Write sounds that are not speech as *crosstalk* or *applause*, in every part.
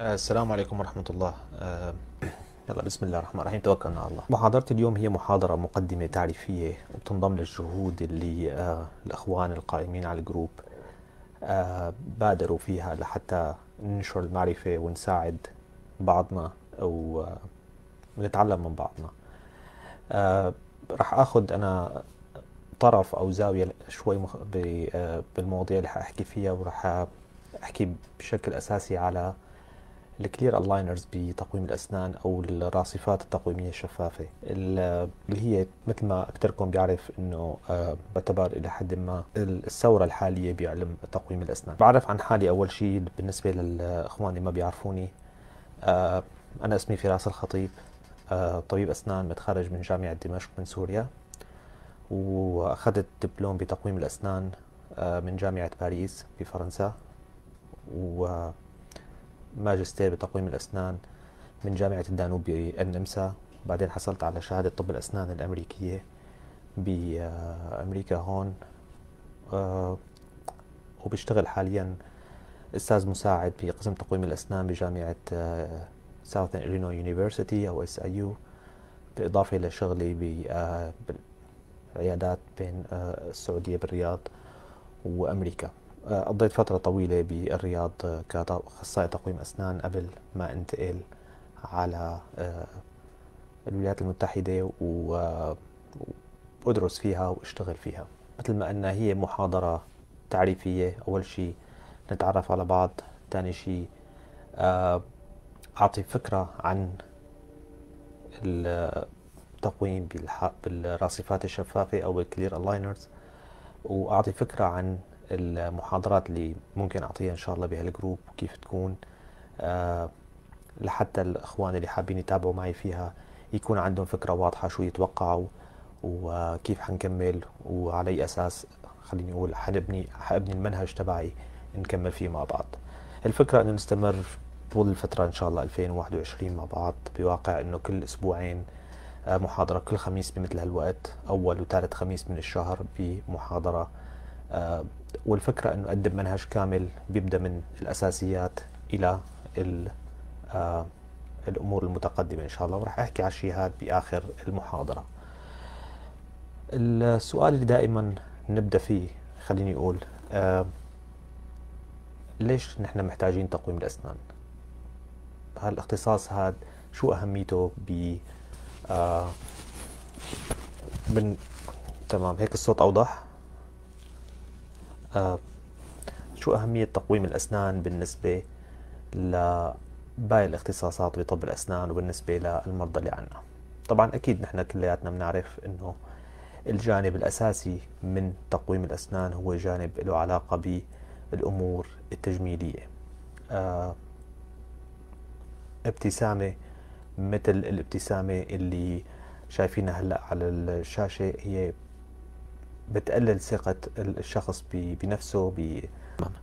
السلام عليكم ورحمة الله آه، يلا بسم الله الرحمن الرحيم توكلنا على الله محاضرة اليوم هي محاضرة مقدمة تعريفية وبتنضم للجهود اللي آه، الأخوان القائمين على الجروب آه، بادروا فيها لحتى ننشر المعرفة ونساعد بعضنا ونتعلم من بعضنا رح أخذ أنا طرف أو زاوية شوي بالمواضيع اللي حأحكي فيها ورح أحكي بشكل أساسي على الكلير الاينرز بتقويم الاسنان او الراصفات التقويميه الشفافه اللي هي مثل ما اكثركم بيعرف انه آه، بعتبر الى حد ما الثوره الحاليه بعلم تقويم الاسنان بعرف عن حالي اول شيء بالنسبه للاخوان اللي ما بيعرفوني آه، انا اسمي فراس الخطيب آه، طبيب اسنان متخرج من جامعه دمشق من سوريا واخذت دبلوم بتقويم الاسنان من جامعه باريس بفرنسا و ماجستير بتقويم الأسنان من جامعة الدانوب بالنمسا بعدين حصلت على شهادة طب الأسنان الأمريكية بأمريكا آه، هون آه، وبشتغل حاليا أستاذ مساعد بقسم تقويم الأسنان بجامعة ساوث إلينوي يونيفرسيتي أو اس اي يو بالإضافة لشغلي آه، بالعيادات بين السعودية بالرياض وأمريكا قضيت فترة طويلة بالرياض كأخصائي تقويم أسنان قبل ما انتقل على آه، الولايات المتحدة وأدرس فيها وأشتغل فيها مثل ما قلنا هي محاضرة تعريفية أول شيء نتعرف على بعض ثاني شيء آه، أعطي فكرة عن التقويم بالراصفات الشفافة أو الكلير ألاينرز وأعطي فكرة عن المحاضرات اللي ممكن اعطيها ان شاء الله بهالجروب وكيف تكون أه لحتى الاخوان اللي حابين يتابعوا معي فيها يكون عندهم فكره واضحه شو يتوقعوا وكيف حنكمل وعلى اي اساس خليني اقول حنبني حابني المنهج تبعي نكمل فيه مع بعض الفكره انه نستمر طول الفتره ان شاء الله 2021 مع بعض بواقع انه كل اسبوعين آه، محاضرة كل خميس بمثل هالوقت أول وثالث خميس من الشهر بمحاضرة آه، والفكرة أنه أقدم منهج كامل بيبدأ من الأساسيات إلى آه، الأمور المتقدمة إن شاء الله ورح أحكي على الشيء هذا بآخر المحاضرة السؤال اللي دائما نبدأ فيه خليني أقول آه، ليش نحن محتاجين تقويم الأسنان هالاختصاص هذا شو أهميته ب آه، من تمام هيك الصوت أوضح آه، شو أهمية تقويم الأسنان بالنسبة لباقي الاختصاصات بطب الأسنان وبالنسبة للمرضى اللي عنا طبعا أكيد نحن كلياتنا بنعرف أنه الجانب الأساسي من تقويم الأسنان هو جانب له علاقة بالأمور التجميلية آه، ابتسامة مثل الابتسامة اللي شايفينها هلأ على الشاشة هي بتقلل ثقة الشخص بنفسه ب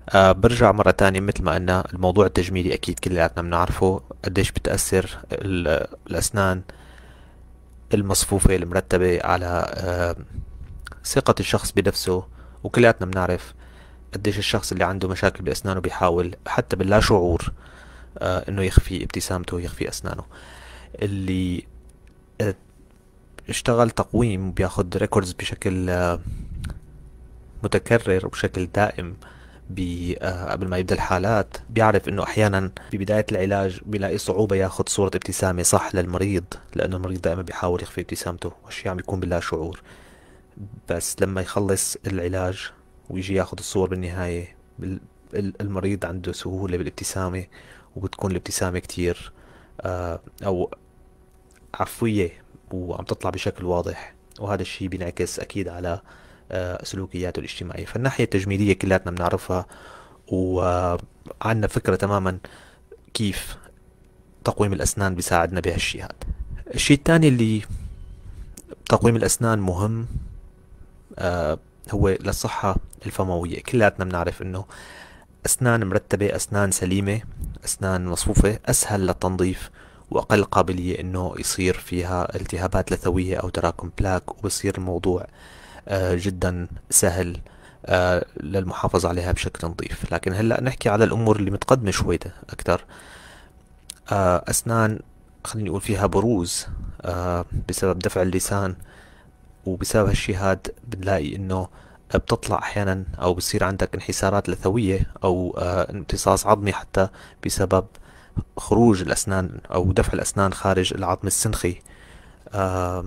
آه برجع مرة تانية مثل ما قلنا الموضوع التجميلي أكيد كلياتنا بنعرفه قديش بتأثر الأسنان المصفوفة المرتبة على آه ثقة الشخص بنفسه وكلياتنا بنعرف قديش الشخص اللي عنده مشاكل بأسنانه بيحاول حتى باللا شعور آه إنه يخفي ابتسامته ويخفي أسنانه اللي اشتغل تقويم بياخد ريكوردز بشكل آه، متكرر وبشكل دائم آه، قبل ما يبدا الحالات بيعرف انه احيانا ببدايه العلاج بيلاقي صعوبه ياخذ صوره ابتسامه صح للمريض لانه المريض دائما بيحاول يخفي ابتسامته واشياء عم بيكون باللا شعور بس لما يخلص العلاج ويجي ياخذ الصور بالنهايه المريض عنده سهوله بالابتسامه وبتكون الابتسامه كتير آه، او عفويه وعم تطلع بشكل واضح وهذا الشيء بينعكس اكيد على آه، سلوكياته الاجتماعيه فالناحيه التجميليه كلاتنا بنعرفها وعندنا فكره تماما كيف تقويم الاسنان بيساعدنا بهالشيء هذا الشيء الثاني اللي تقويم الاسنان مهم آه، هو للصحة الفموية كلاتنا بنعرف انه اسنان مرتبة اسنان سليمة اسنان مصفوفة اسهل للتنظيف واقل قابليه انه يصير فيها التهابات لثويه او تراكم بلاك وبصير الموضوع آه، جدا سهل آه، للمحافظه عليها بشكل نظيف لكن هلا نحكي على الامور اللي متقدمه شوي اكثر آه، اسنان خليني اقول فيها بروز بسبب دفع اللسان وبسبب هالشي هاد بنلاقي انه بتطلع احيانا او بصير عندك انحسارات لثويه او امتصاص عظمي حتى بسبب خروج الأسنان أو دفع الأسنان خارج العظم السنخي آه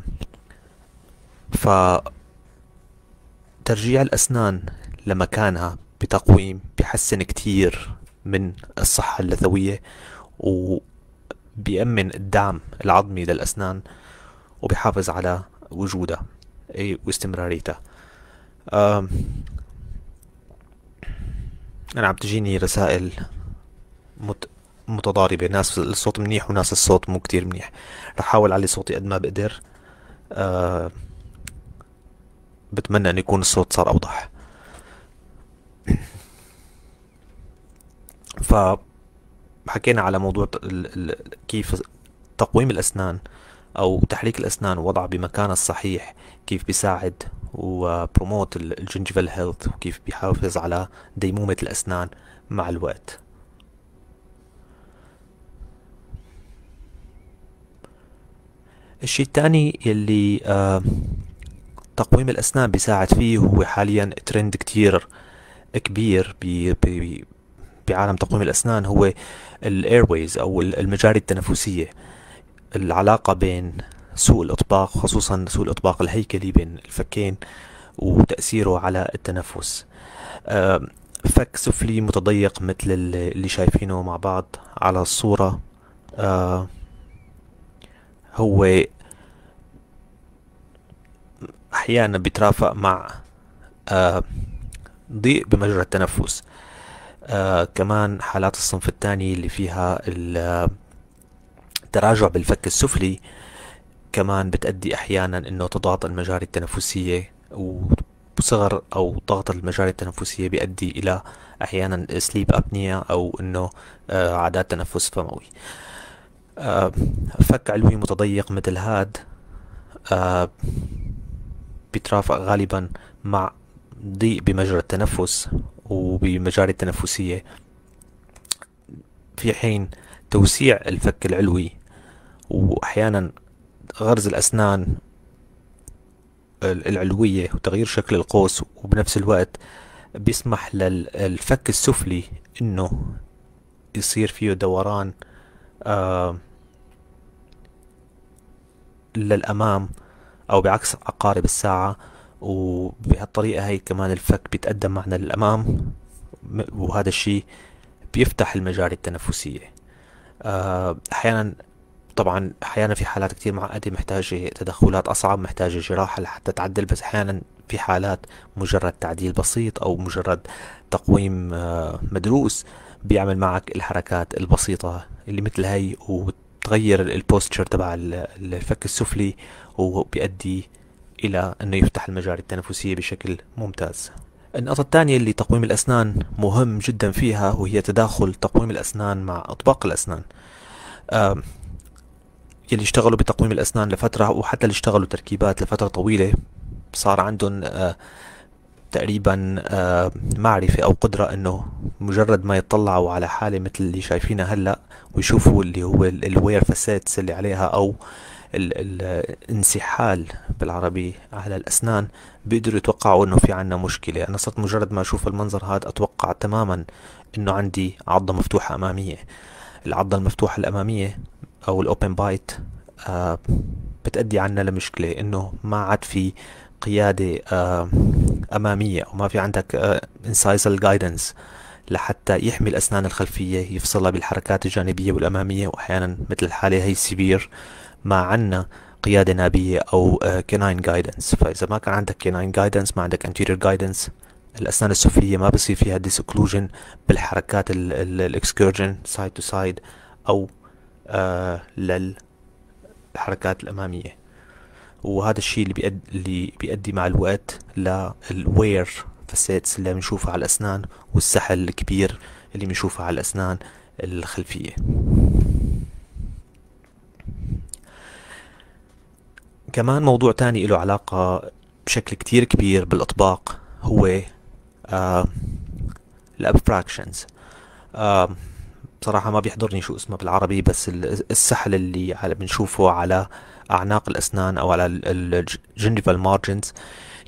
ف ترجيع الأسنان لمكانها بتقويم بحسن كتير من الصحة اللثوية وبيأمن الدعم العظمي للأسنان وبيحافظ على وجودها واستمراريتها أنا عم تجيني رسائل متضاربه ناس الصوت منيح وناس الصوت مو كتير منيح رح احاول اعلي صوتي قد ما بقدر أه بتمنى ان يكون الصوت صار اوضح ف حكينا على موضوع كيف تقويم الاسنان او تحريك الاسنان ووضعها بمكانها الصحيح كيف بيساعد وبروموت الجنجفال هيلث وكيف بيحافظ على ديمومة الاسنان مع الوقت الشيء الثاني يلي آه تقويم الأسنان بيساعد فيه هو حاليا ترند كتير كبير بي بي بعالم تقويم الأسنان هو الايرويز أو المجاري التنفسية العلاقة بين سوء الإطباق خصوصا سوء الإطباق الهيكلي بين الفكين وتأثيره على التنفس آه فك سفلي متضيق مثل اللي شايفينه مع بعض على الصورة آه هو أحيانا بيترافق مع آه، ضيق بمجرى التنفس آه، كمان حالات الصنف الثاني اللي فيها التراجع آه، بالفك السفلي كمان بتأدي أحيانا أنه تضغط المجاري التنفسية وصغر أو ضغط المجاري التنفسية بيؤدي إلى أحيانا سليب أبنية أو أنه عادات تنفس فموي آه، فك علوي متضيق مثل هاد آه، بيترافق غالبا مع ضيق بمجرى التنفس وبمجاري التنفسية في حين توسيع الفك العلوي وأحيانا غرز الأسنان العلوية وتغيير شكل القوس وبنفس الوقت بيسمح للفك السفلي انه يصير فيه دوران آه للأمام أو بعكس عقارب الساعة وبهالطريقة هي كمان الفك بيتقدم معنا للأمام وهذا الشيء بيفتح المجاري التنفسية آه، أحيانا طبعا أحيانا في حالات كتير معقدة محتاجة تدخلات أصعب محتاجة جراحة لحتى تعدل بس أحيانا في حالات مجرد تعديل بسيط أو مجرد تقويم آه، مدروس بيعمل معك الحركات البسيطة اللي مثل هي بتغير البوستشر تبع الفك السفلي وبيؤدي إلى أنه يفتح المجاري التنفسية بشكل ممتاز النقطة الثانية اللي تقويم الأسنان مهم جدا فيها وهي تداخل تقويم الأسنان مع أطباق الأسنان يلي اشتغلوا بتقويم الأسنان لفترة وحتى اللي اشتغلوا تركيبات لفترة طويلة صار عندهم آه، تقريبا آه، معرفة أو قدرة أنه مجرد ما يطلعوا على حالة مثل اللي شايفينها هلأ ويشوفوا اللي هو الوير فاسيتس اللي عليها أو الانسحال بالعربي على الأسنان بيقدروا يتوقعوا أنه في عنا مشكلة أنا صرت مجرد ما أشوف المنظر هذا أتوقع تماما أنه عندي عضة مفتوحة أمامية العضة المفتوحة الأمامية أو الأوبن آه، بايت بتأدي عنا لمشكلة أنه ما عاد في قيادة آه، أمامية وما في عندك آه، incisal guidance لحتى يحمي الأسنان الخلفية يفصلها بالحركات الجانبية والأمامية وأحيانا مثل الحالة هي سيفير ما عنا قيادة نابية أو آه، canine جايدنس فإذا ما كان عندك canine جايدنس ما عندك anterior جايدنس الأسنان السفلية ما بصير فيها ديسكلوجن بالحركات الإكسكيرجن سايد تو سايد أو للحركات الأمامية وهذا الشيء اللي بيؤدي اللي بيؤدي مع الوقت للوير فاسيتس اللي بنشوفها على الاسنان والسحل الكبير اللي بنشوفها على الاسنان الخلفيه كمان موضوع تاني له علاقة بشكل كتير كبير بالإطباق هو الابفراكشنز آه بصراحة آه، ما بيحضرني شو اسمه بالعربي بس السحل اللي بنشوفه على أعناق الأسنان أو على الجنجفال مارجنز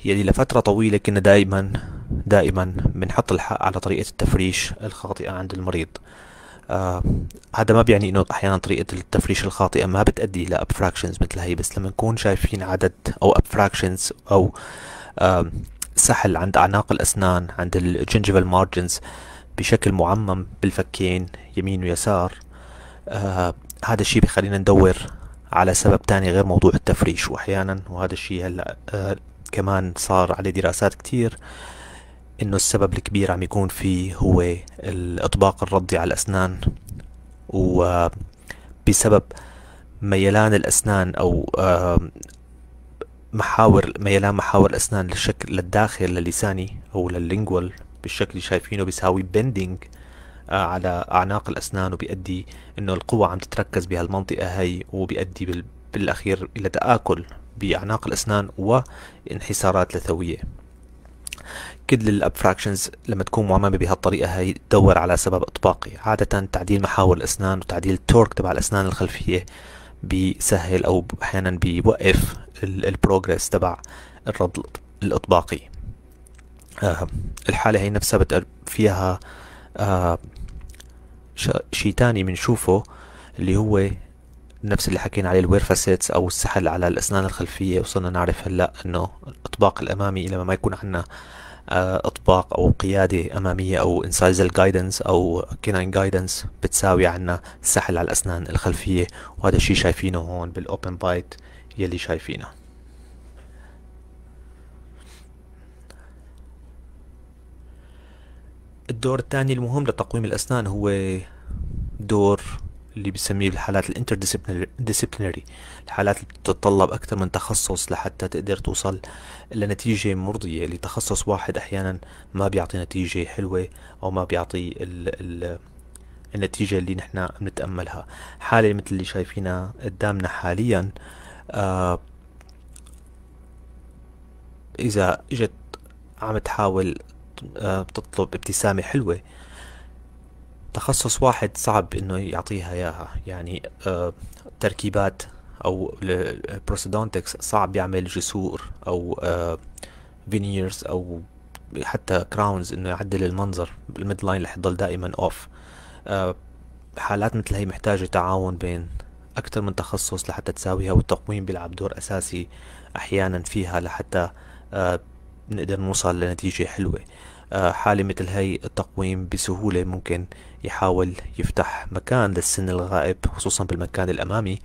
يعني لفترة طويلة كنا دائما دائما بنحط الحق على طريقة التفريش الخاطئة عند المريض آه هذا ما بيعني انه احيانا طريقه التفريش الخاطئه ما بتأدي الى ابفراكشنز مثل هي بس لما نكون شايفين عدد او ابفراكشنز او آه سحل عند اعناق الاسنان عند الجنجفال مارجنز بشكل معمم بالفكين يمين ويسار آه هذا الشيء بخلينا ندور على سبب تاني غير موضوع التفريش واحيانا وهذا الشيء هلا آه، كمان صار عليه دراسات كتير انه السبب الكبير عم يكون فيه هو الاطباق الرضي على الاسنان وبسبب ميلان الاسنان او آه، محاور ميلان محاور الاسنان للشكل للداخل للساني او لللينجوال بالشكل اللي شايفينه بيساوي بندنج آه، على اعناق الاسنان وبيؤدي انه القوه عم تتركز بهالمنطقه هي وبيؤدي بالاخير الى تاكل باعناق الاسنان وانحسارات لثويه كل فراكشنز لما تكون معممه بهالطريقه هي تدور على سبب اطباقي عاده تعديل محاور الاسنان وتعديل التورك تبع الاسنان الخلفيه بيسهل او احيانا بيوقف البروجرس تبع الرد الاطباقي آه، الحاله هي نفسها فيها آه، شيء تاني بنشوفه اللي هو نفس اللي حكينا عليه الوير فاسيتس او السحل على الاسنان الخلفيه وصرنا نعرف هلا انه الاطباق الامامي لما ما يكون عندنا آه، اطباق او قياده اماميه او انسايزل جايدنس او كيناين جايدنس بتساوي عنا سحل على الاسنان الخلفيه وهذا الشيء شايفينه هون بالاوبن بايت يلي شايفينه الدور الثاني المهم لتقويم الأسنان هو دور اللي بنسميه بالحالات الانتر ديسيبلينري الحالات اللي بتتطلب أكثر من تخصص لحتى تقدر توصل لنتيجة مرضية لتخصص واحد أحيانا ما بيعطي نتيجة حلوة أو ما بيعطي ال ال النتيجة اللي نحن بنتأملها حالة مثل اللي شايفينها قدامنا حاليا آه إذا إجت عم تحاول آه، بتطلب ابتسامة حلوة تخصص واحد صعب انه يعطيها اياها يعني آه، تركيبات او بروسيدونتكس صعب يعمل جسور او فينيرز آه، او حتى كراونز انه يعدل المنظر الميد لاين رح يضل دائما اوف حالات مثل هي محتاجة تعاون بين اكثر من تخصص لحتى تساويها والتقويم بيلعب دور اساسي احيانا فيها لحتى نقدر نوصل لنتيجة حلوة آه، حالة مثل هاي التقويم بسهولة ممكن يحاول يفتح مكان للسن الغائب خصوصا بالمكان الأمامي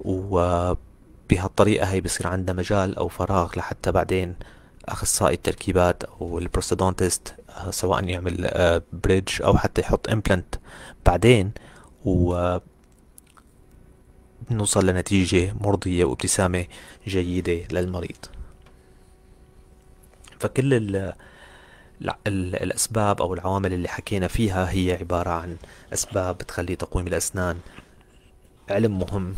وبهالطريقة هي بصير عندنا مجال أو فراغ لحتى بعدين أخصائي التركيبات أو البروستودونتست آه، سواء يعمل بريدج آه، أو حتى يحط امبلانت بعدين و نوصل لنتيجة مرضية وابتسامة جيدة للمريض فكل لا الأسباب أو العوامل اللي حكينا فيها هي عبارة عن أسباب بتخلي تقويم الأسنان علم مهم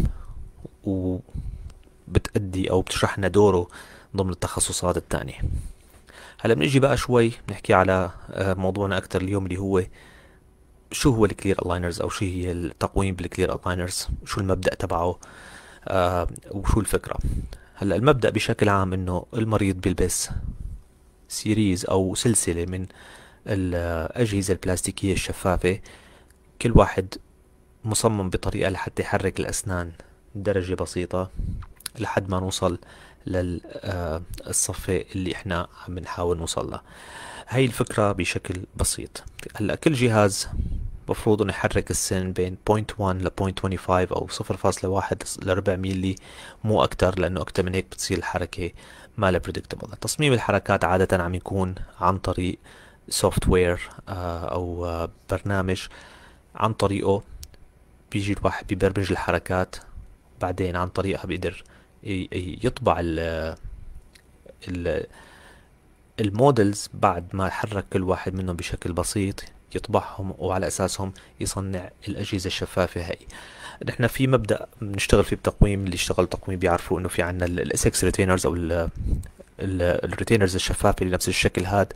وبتأدي أو بتشرح لنا دوره ضمن التخصصات الثانية هلا بنيجي بقى شوي بنحكي على آه، موضوعنا أكثر اليوم اللي هو شو هو الكلير الاينرز أو شو هي التقويم بالكلير الاينرز شو المبدأ تبعه آه وشو الفكرة هلا المبدأ بشكل عام إنه المريض بيلبس سيريز أو سلسلة من الأجهزة البلاستيكية الشفافة كل واحد مصمم بطريقة لحتى يحرك الأسنان درجة بسيطة لحد ما نوصل للصفة آه، اللي احنا عم نحاول نوصل لها هاي الفكرة بشكل بسيط هلا كل جهاز مفروض انه يحرك السن بين 0.1 ل 0.25 او 0.1 لربع ميلي مو اكتر لانه اكتر من هيك بتصير الحركة ما له بريدكتبل تصميم الحركات عادة عم يكون عن طريق سوفت وير آه، أو آه، برنامج عن طريقه بيجي الواحد ببرمج الحركات بعدين عن طريقها بيقدر يطبع ال ال المودلز بعد ما حرك كل واحد منهم بشكل بسيط يطبعهم وعلى أساسهم يصنع الأجهزة الشفافة هاي نحن في مبدا بنشتغل فيه بتقويم اللي اشتغل تقويم بيعرفوا انه في عندنا الاسكس ريتينرز او الريتينرز الشفافه اللي نفس الشكل هذا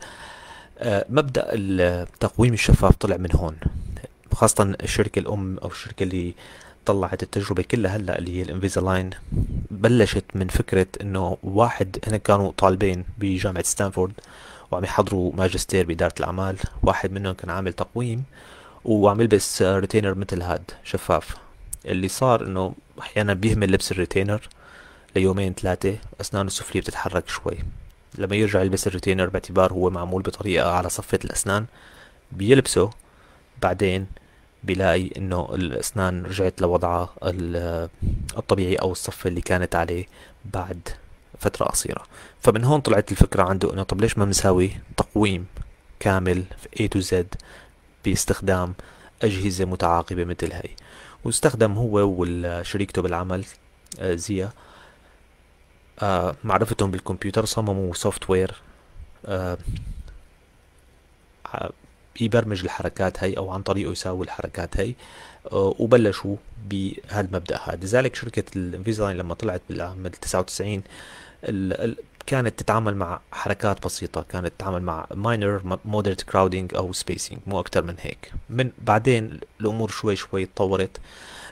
آه، مبدا التقويم الشفاف طلع من هون خاصه الشركه الام او الشركه اللي طلعت التجربه كلها هلا اللي هي الانفيزالاين بلشت من فكره انه واحد هنا كانوا طالبين بجامعه ستانفورد وعم يحضروا ماجستير باداره الاعمال واحد منهم كان عامل تقويم وعم يلبس ريتينر آه مثل هاد شفاف اللي صار انه احيانا بيهمل لبس الريتينر ليومين ثلاثة اسنانه السفلية بتتحرك شوي لما يرجع يلبس الريتينر باعتبار هو معمول بطريقة على صفة الاسنان بيلبسه بعدين بيلاقي انه الاسنان رجعت لوضعها الطبيعي او الصف اللي كانت عليه بعد فترة قصيرة فمن هون طلعت الفكرة عنده انه طب ليش ما بنساوي تقويم كامل في A to Z باستخدام أجهزة متعاقبة مثل هاي واستخدم هو وشريكته بالعمل آه، زيا آه، معرفتهم بالكمبيوتر صمموا سوفت وير آه، يبرمج الحركات هي او عن طريقه يساوي الحركات هي وبلشوا بهالمبدا هذا لذلك شركه الانفيزاين لما طلعت بالعام 99 كانت تتعامل مع حركات بسيطة كانت تتعامل مع ماينر مودريت كراودنج أو سبيسينج مو أكتر من هيك من بعدين الأمور شوي شوي تطورت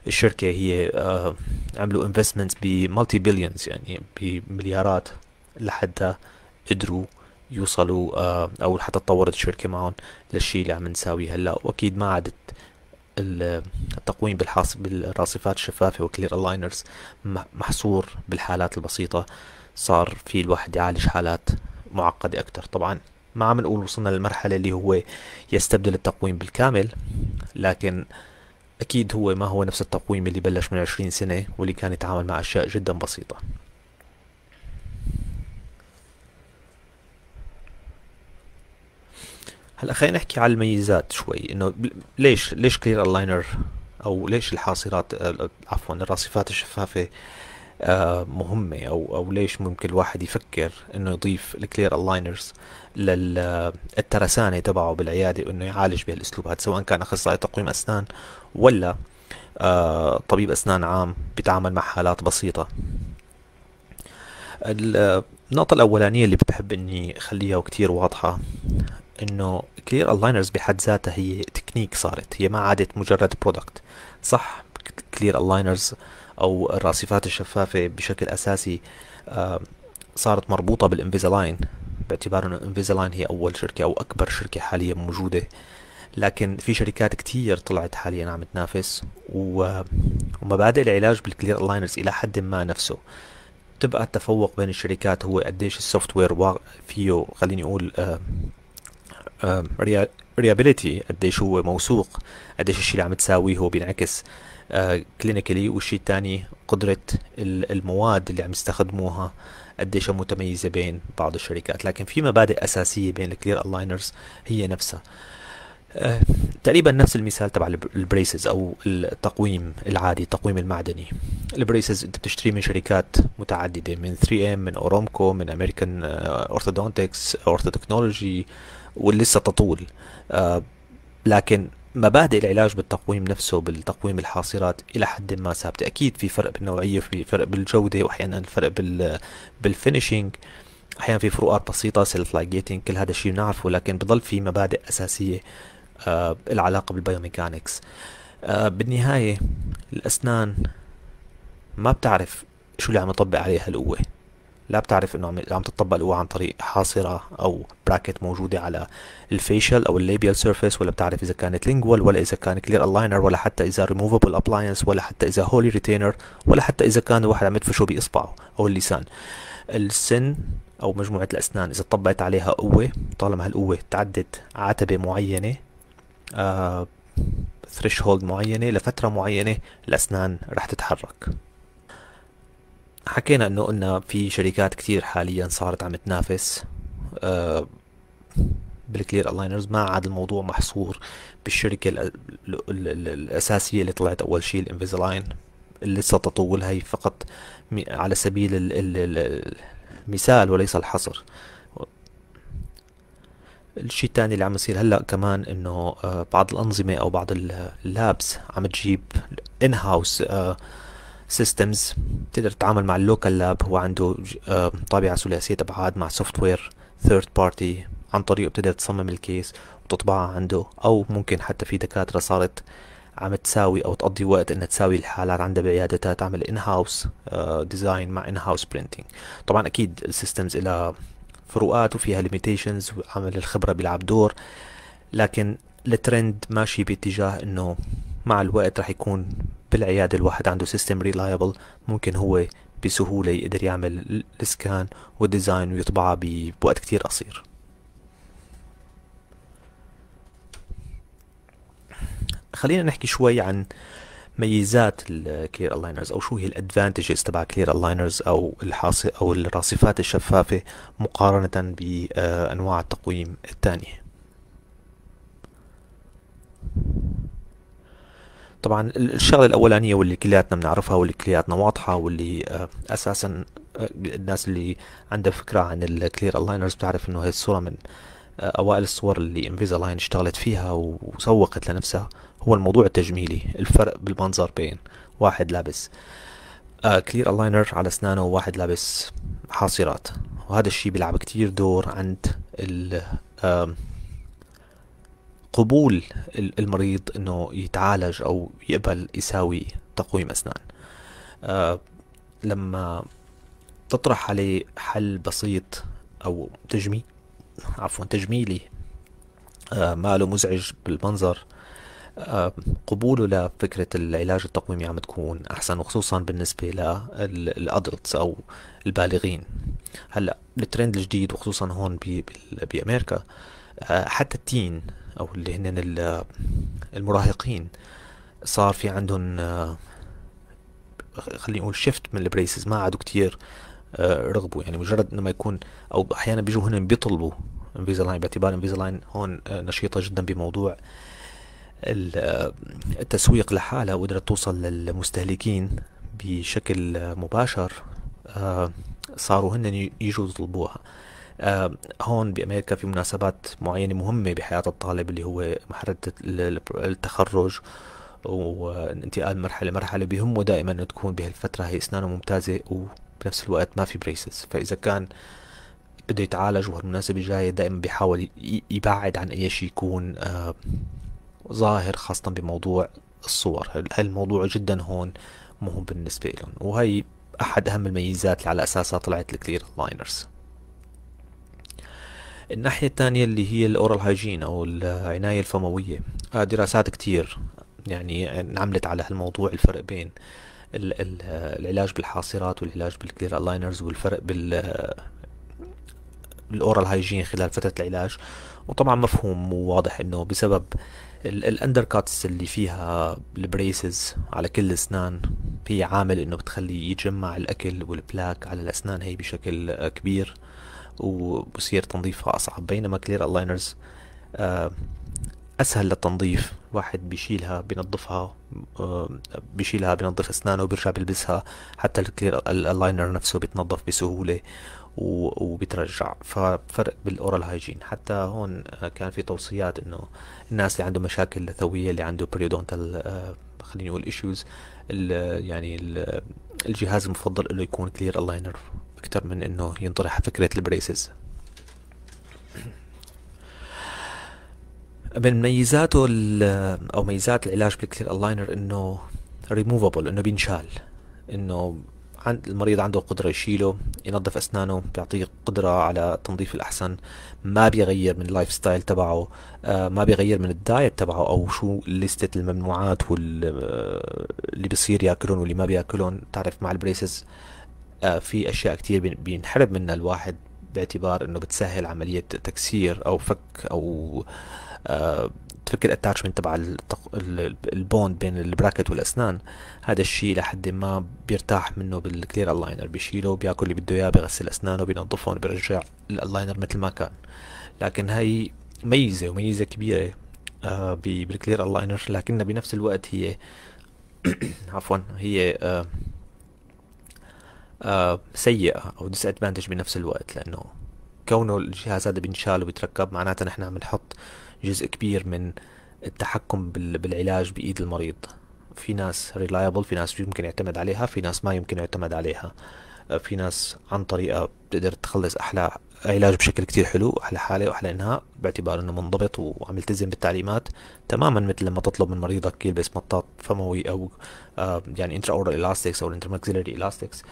الشركة هي آه عملوا انفستمنت بمالتي بليونز يعني بمليارات لحتى قدروا يوصلوا آه أو حتى تطورت الشركة معهم للشيء اللي عم نساويه هلا وأكيد ما عادت التقويم بالحاص بالراصفات الشفافة وكلير الاينرز محصور بالحالات البسيطة صار في الواحد يعالج حالات معقدة أكثر طبعا ما عم نقول وصلنا للمرحلة اللي هو يستبدل التقويم بالكامل لكن أكيد هو ما هو نفس التقويم اللي بلش من عشرين سنة واللي كان يتعامل مع أشياء جدا بسيطة هلا خلينا نحكي على الميزات شوي انه ليش ليش كلير الاينر او ليش الحاصرات آه، عفوا الراصفات الشفافه مهمة أو أو ليش ممكن الواحد يفكر إنه يضيف الكلير ألاينرز للترسانة تبعه بالعيادة وإنه يعالج بهالأسلوب هذا سواء كان أخصائي تقويم أسنان ولا آه، طبيب أسنان عام بيتعامل مع حالات بسيطة النقطة الأولانية اللي بتحب إني أخليها وكتير واضحة إنه كلير ألاينرز بحد ذاتها هي تكنيك صارت هي ما عادت مجرد برودكت صح كلير ألاينرز آه او الراصفات الشفافه بشكل اساسي صارت مربوطه بالانفيزالاين باعتبار انه انفيزالاين هي اول شركه او اكبر شركه حاليا موجوده لكن في شركات كتير طلعت حاليا عم تنافس ومبادئ العلاج بالكلير الاينرز الى حد ما نفسه تبقى التفوق بين الشركات هو قديش السوفت وير فيه خليني اقول ريابيليتي قديش هو موثوق قديش الشيء اللي عم تساويه هو بينعكس كلينيكلي والشيء الثاني قدره المواد اللي عم يستخدموها قديش متميزه بين بعض الشركات لكن في مبادئ اساسيه بين الكلير الاينرز هي نفسها آه، تقريبا نفس المثال تبع البريسز او التقويم العادي التقويم المعدني البريسز انت بتشتري من شركات متعدده من 3 ام من اورومكو من امريكان اورثودونتكس اورثوتكنولوجي ولسه تطول آه، لكن مبادئ العلاج بالتقويم نفسه بالتقويم الحاصرات الى حد ما ثابته اكيد في فرق بالنوعيه في فرق بالجوده واحيانا فرق بال بالفينشينج احيانا في فروقات بسيطه سيلف لايجيتنج كل هذا الشيء بنعرفه لكن بضل في مبادئ اساسيه آه العلاقه بالبيوميكانكس آه بالنهايه الاسنان ما بتعرف شو اللي عم يطبق عليها القوه لا بتعرف انه عم تطبق القوة عن طريق حاصرة او براكت موجودة على الفيشل او الليبيال سيرفيس ولا بتعرف اذا كانت لينجوال ولا اذا كان كلير الاينر ولا حتى اذا ريموفبل ابلاينس ولا حتى اذا هولي ريتينر ولا حتى اذا كان واحد عم يدفشه باصبعه او اللسان السن او مجموعة الاسنان اذا طبقت عليها قوة طالما هالقوة تعدت عتبة معينة آه هولد معينة لفترة معينة الاسنان رح تتحرك حكينا انه قلنا في شركات كتير حاليا صارت عم تنافس آه، بالكلير الاينرز ما عاد الموضوع محصور بالشركه الاساسيه اللي طلعت اول شيء الانفيزلاين لسه تطول هي فقط على سبيل المثال وليس الحصر الشيء الثاني اللي عم يصير هلا كمان انه آه، بعض الانظمه او بعض اللابس عم تجيب ان آه، هاوس سيستمز تقدر تتعامل مع اللوكال لاب هو عنده آه، طابعة ثلاثية أبعاد مع سوفت وير ثيرد بارتي عن طريقه بتقدر تصمم الكيس وتطبعها عنده أو ممكن حتى في دكاترة صارت عم تساوي أو تقضي وقت إنها تساوي الحالات عندها بعيادتها تعمل إن هاوس ديزاين مع إن هاوس برينتينج طبعا أكيد السيستمز إلها فروقات وفيها ليميتيشنز وعمل الخبرة بيلعب دور لكن الترند ماشي باتجاه إنه مع الوقت رح يكون بالعيادة الواحد عنده سيستم ريلايبل ممكن هو بسهولة يقدر يعمل السكان والديزاين ويطبعها بوقت كتير قصير خلينا نحكي شوي عن ميزات الكلير الاينرز او شو هي الادفانتجز تبع كلير الاينرز او الحاص او الراصفات الشفافه مقارنه بانواع آه، التقويم الثانيه طبعا الشغله الاولانيه واللي كلياتنا بنعرفها واللي كلياتنا واضحه واللي آه، اساسا آه، الناس اللي عندها فكره عن الكلير الاينرز بتعرف انه هي الصوره من آه، اوائل الصور اللي انفيزا لاين اشتغلت فيها وسوقت لنفسها هو الموضوع التجميلي الفرق بالمنظر بين واحد لابس كلير الاينر على اسنانه وواحد لابس حاصرات وهذا الشيء بيلعب كتير دور عند قبول المريض انه يتعالج او يقبل يساوي تقويم اسنان آه، لما تطرح عليه حل بسيط او تجميل عفوا تجميلي ما آه، ماله مزعج بالمنظر آه، قبوله لفكرة العلاج التقويمي عم تكون أحسن وخصوصا بالنسبة للأدلتس أو البالغين هلا الترند الجديد وخصوصا هون بأمريكا حتى التين او اللي هن المراهقين صار في عندهم آه، خلينا نقول شيفت من البريسز ما عادوا كتير آه، رغبوا يعني مجرد انه ما يكون او احيانا بيجوا هن بيطلبوا انفيزا لاين باعتبار انفيزا لاين هون آه، نشيطه جدا بموضوع التسويق لحالها وقدرت توصل للمستهلكين بشكل مباشر صاروا هن يجوا يطلبوها آه، هون بأمريكا في مناسبات معينة مهمة بحياة الطالب اللي هو مرحلة التخرج وانتقال مرحلة مرحلة بهمه دائما انه تكون بهالفترة هي اسنانه ممتازة وبنفس الوقت ما في بريسز فاذا كان بده يتعالج وهالمناسبة جاية دائما بيحاول يبعد عن اي شيء يكون آه، ظاهر خاصة بموضوع الصور هالموضوع جدا هون مهم بالنسبة لهم وهي احد اهم الميزات اللي على اساسها طلعت الكلير لاينرز الناحية الثانية اللي هي الأورال هايجين أو العناية الفموية آه، دراسات كتير يعني انعملت على هالموضوع الفرق بين العلاج بالحاصرات والعلاج بالكلير الاينرز والفرق بال الاورال هايجين خلال فتره العلاج وطبعا مفهوم وواضح انه بسبب الاندر كاتس اللي فيها البريسز على كل الاسنان هي عامل انه بتخلي يتجمع الاكل والبلاك على الاسنان هي بشكل كبير وبصير تنظيفها أصعب بينما كلير الاينرز آه، أسهل للتنظيف واحد بيشيلها بينظفها آه، بيشيلها بينظف أسنانه وبيرجع بيلبسها حتى الكلير الاينر نفسه بيتنظف بسهولة وبترجع ففرق بالاورال هايجين حتى هون آه، كان في توصيات انه الناس اللي عنده مشاكل لثويه اللي عنده بريودونتال خليني اقول ايشوز يعني الجهاز المفضل له يكون كلير الاينر أكثر من أنه ينطرح فكرة البريسز من ميزاته أو ميزات العلاج بالكلير الاينر أنه ريموفابل أنه بينشال أنه عند المريض عنده قدرة يشيله ينظف أسنانه بيعطيه قدرة على تنظيف الأحسن ما بيغير من اللايف ستايل تبعه آه ما بيغير من الدايت تبعه أو شو لستة الممنوعات واللي آه، بصير ياكلهم واللي ما بياكلهم تعرف مع البريسز آه، في اشياء كثير بينحرم منها الواحد باعتبار انه بتسهل عمليه تكسير او فك او آه، تفك الاتاتشمنت تبع البوند بين البراكت والاسنان هذا الشيء لحد ما بيرتاح منه بالكلير الاينر بيشيله بياكل اللي بده اياه بغسل اسنانه بينظفهم بيرجع الاينر مثل ما كان لكن هي ميزه وميزه كبيره آه، بالكلير الاينر لكنها بنفس الوقت هي *coughs* عفوا هي سيئه او ديس ادفانتج بنفس الوقت لانه كونه الجهاز هذا بينشال وبيتركب معناتها نحن عم نحط جزء كبير من التحكم بالعلاج بايد المريض في ناس ريلايبل في ناس يمكن يعتمد عليها في ناس ما يمكن يعتمد عليها آه، في ناس عن طريقه بتقدر تخلص احلى علاج بشكل كتير حلو احلى حاله واحلى انهاء باعتبار انه منضبط وعم يلتزم بالتعليمات تماما مثل لما تطلب من مريضك يلبس مطاط فموي او آه، يعني انترا اورال الاستكس او الانترماكسيلري الاستكس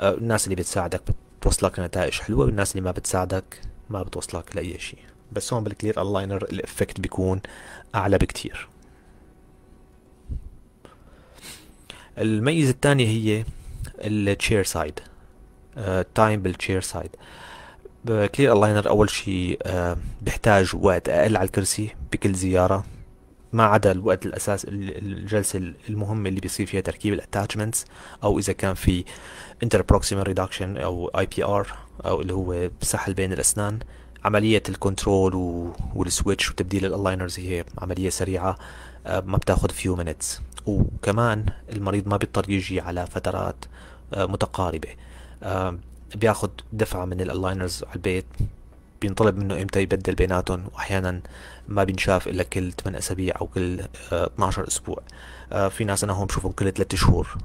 آه، الناس اللي بتساعدك بتوصلك لنتائج حلوه والناس اللي ما بتساعدك ما بتوصلك لاي شيء بس هون بالكلير الاينر الافكت بيكون اعلى بكتير الميزه الثانيه هي التشير سايد تايم بالتشير سايد كلير الاينر اول شيء آه، بيحتاج وقت اقل على الكرسي بكل زياره ما عدا الوقت الاساس الجلسه المهمه اللي بيصير فيها تركيب الاتاتشمنتس او اذا كان في انتر بروكسيمال ريدكشن او اي بي ار او اللي هو سحل بين الاسنان عمليه الكنترول والسويتش وتبديل الالاينرز هي عمليه سريعه آه، ما بتاخذ فيو مينتس وكمان المريض ما بيضطر يجي على فترات آه، متقاربه آه، بياخد دفعه من الالاينرز على البيت بينطلب منه امتى يبدل بيناتهم واحيانا ما بينشاف الا كل 8 اسابيع او كل 12 آه، اسبوع آه، في ناس انا هون بشوفهم كل 3 شهور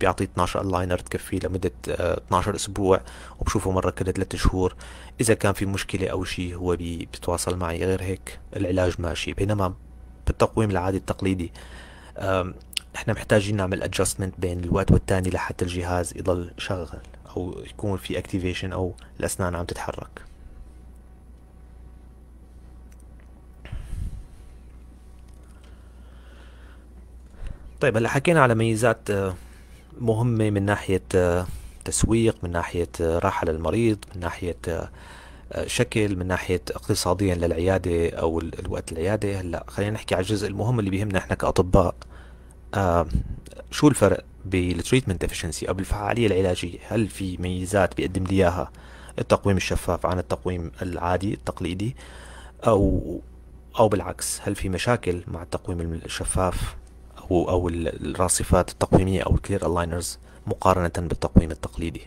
بيعطي 12 لاينر تكفيه لمدة 12 آه، أسبوع وبشوفه مرة كل 3 شهور إذا كان في مشكلة أو شيء هو بيتواصل معي غير هيك العلاج ماشي بينما بالتقويم العادي التقليدي احنا محتاجين نعمل ادجستمنت بين الوقت والتاني لحتى الجهاز يضل شغال او يكون في اكتيفيشن او الاسنان عم تتحرك طيب هلا حكينا على ميزات آه، مهمة من ناحية آه، تسويق من ناحية آه، راحة للمريض من ناحية شكل من ناحية اقتصاديا للعيادة أو الوقت العيادة هلا خلينا نحكي على الجزء المهم اللي بيهمنا احنا كأطباء شو الفرق بالتريتمنت افشنسي أو بالفعالية العلاجية هل في ميزات بيقدم لي إياها التقويم الشفاف عن التقويم العادي التقليدي أو أو بالعكس هل في مشاكل مع التقويم الشفاف أو الراصفات التقويمية أو الكلير ألاينرز مقارنة بالتقويم التقليدي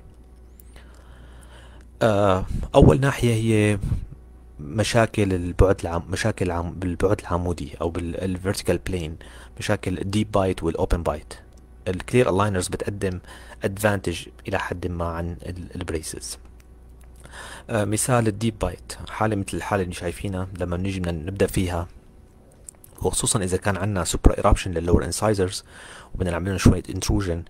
آه، أول ناحية هي مشاكل البعد العم مشاكل العم بالبعد العمودي او بالفيرتيكال بلين مشاكل الديب بايت والاوبن بايت الكلير الاينرز بتقدم ادفانتج الى حد ما عن البريسز آه، مثال الديب بايت حاله مثل الحاله اللي شايفينها لما نجي نبدا فيها وخصوصا اذا كان عندنا سوبرا ايرابشن لللور انسايزرز وبدنا نعمل لهم شويه انتروجن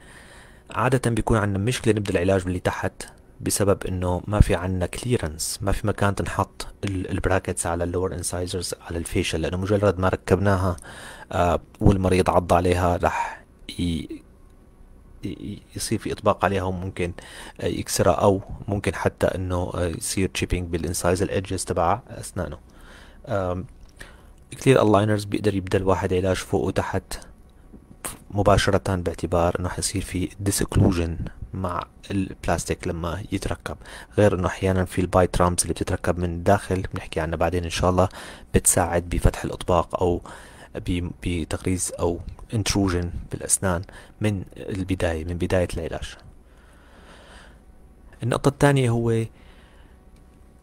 عاده بيكون عندنا مشكله نبدا العلاج من اللي تحت بسبب انه ما في عندنا كليرنس ما في مكان تنحط البراكتس على اللور انسايزرز على الفيشل لانه مجرد ما ركبناها آه، والمريض عض عليها رح يصير في اطباق عليها وممكن آه، يكسرها او ممكن حتى انه آه، يصير تشيبينج بالانسايزر ايدجز تبع اسنانه كثير اللاينرز بيقدر يبدا الواحد علاج فوق وتحت مباشرة باعتبار انه حيصير في ديسكلوجن مع البلاستيك لما يتركب غير انه احيانا في الباي ترامز اللي بتتركب من الداخل بنحكي عنها بعدين ان شاء الله بتساعد بفتح الاطباق او بتغريز او انتروجن بالاسنان من البداية من بداية العلاج النقطة الثانية هو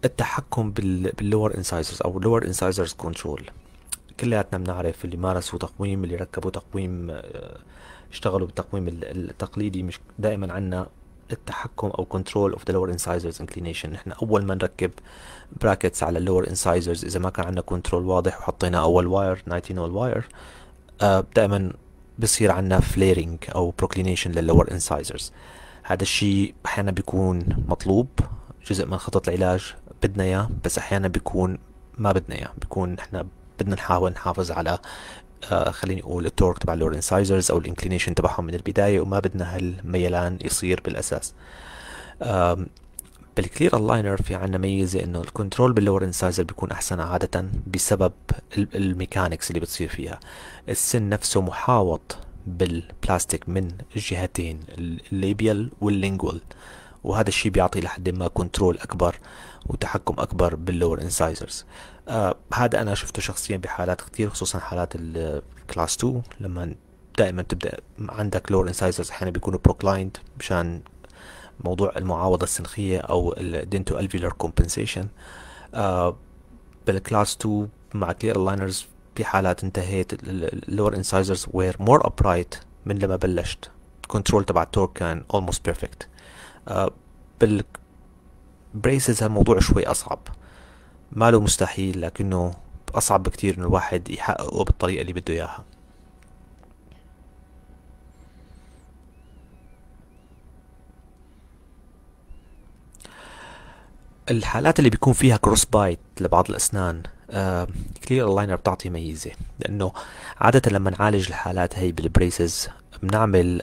التحكم باللور انسايزرز او اللور انسايزرز كنترول كلياتنا بنعرف اللي مارسوا تقويم اللي ركبوا تقويم آه، اشتغلوا بالتقويم التقليدي مش دائما عندنا التحكم او كنترول اوف ذا لور انسايزرز انكلينيشن نحن اول ما نركب براكتس على اللور انسايزرز اذا ما كان عندنا كنترول واضح وحطينا اول واير 19 اول واير دائما بصير عندنا فليرنج او بروكلينيشن للور انسايزرز هذا الشيء احيانا بيكون مطلوب جزء من خطط العلاج بدنا اياه بس احيانا بيكون ما بدنا اياه بيكون احنا بدنا نحاول نحافظ على آه خليني اقول التورك تبع انسايزرز او الانكلينيشن تبعهم من البدايه وما بدنا هالميلان يصير بالاساس بالكلير الاينر في عنا ميزه انه الكنترول باللورنسايزر بيكون احسن عاده بسبب الميكانكس اللي بتصير فيها السن نفسه محاوط بالبلاستيك من الجهتين الليبيال واللينجوال وهذا الشيء بيعطي لحد ما كنترول اكبر وتحكم اكبر باللور انسايزرز آه هذا انا شفته شخصيا بحالات كثير خصوصا حالات الكلاس 2 لما دائما تبدا عندك لور انسايزرز احيانا بيكونوا بروكلايند مشان موضوع المعاوضه السنخيه او الدنتو الفيلر كومبنسيشن بالكلاس 2 مع كلير لاينرز في حالات انتهيت اللور انسايزرز وير مور ابرايت من لما بلشت الكنترول تبع التورك كان اولموست بيرفكت بالبريسز هالموضوع شوي أصعب ما له مستحيل لكنه أصعب بكتير إنه الواحد يحققه بالطريقة اللي بده إياها الحالات اللي بيكون فيها كروس بايت لبعض الأسنان آه كلير الاينر بتعطي ميزة لأنه عادة لما نعالج الحالات هي بالبريسز بنعمل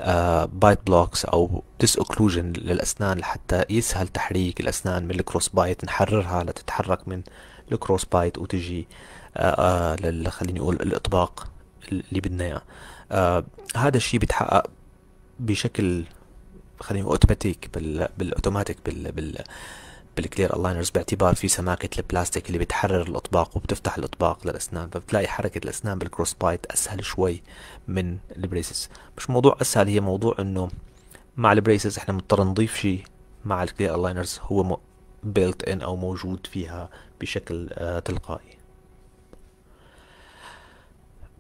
بايت آه، بلوكس او ديس اوكلوجن للاسنان لحتى يسهل تحريك الاسنان من الكروس بايت نحررها لتتحرك من الكروس بايت وتجي آه، آه، خليني اقول الاطباق اللي بدنا اياه هذا الشيء بيتحقق بشكل خليني اوتوماتيك بال بالاوتوماتيك بال بال بالكلير الاينرز باعتبار في سماكه البلاستيك اللي بتحرر الاطباق وبتفتح الاطباق للاسنان فبتلاقي حركه الاسنان بالكروس بايت اسهل شوي من البريسز مش موضوع اسهل هي موضوع انه مع البريسز احنا مضطر نضيف شيء مع الكلير الاينرز هو بيلت ان او موجود فيها بشكل آه، تلقائي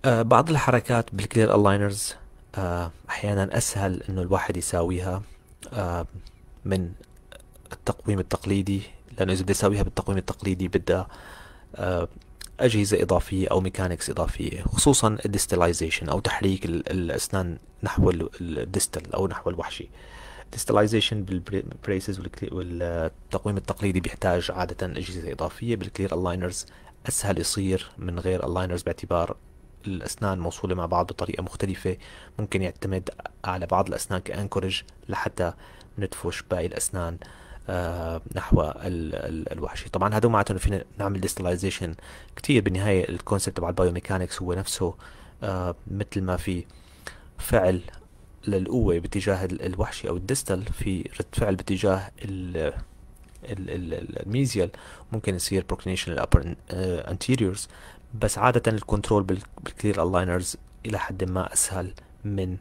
آه، بعض الحركات بالكلير الاينرز آه، احيانا اسهل انه الواحد يساويها من التقويم التقليدي لانه اذا بدي اساويها بالتقويم التقليدي بدها آه، اجهزه اضافيه او ميكانكس اضافيه خصوصا الديستلايزيشن او تحريك الاسنان نحو الديستل او نحو الوحشي الديستلايزيشن بالبريسز والتقويم التقليدي بيحتاج عاده اجهزه اضافيه بالكلير الاينرز اسهل يصير من غير الاينرز باعتبار الاسنان موصوله مع بعض بطريقه مختلفه ممكن يعتمد على بعض الاسنان كانكورج لحتى ندفش باقي الاسنان آه، نحو الوحشي طبعا هذا معناته انه فينا نعمل ديستلايزيشن كتير بالنهايه الكونسيبت تبع البايوميكانكس هو نفسه آه، مثل ما في فعل للقوة باتجاه الوحشي أو الدستل في رد فعل باتجاه الميزيال ممكن يصير بروكنيشن الأبر انتيريورز بس عادة الكنترول بالكلير الاينرز إلى حد ما أسهل من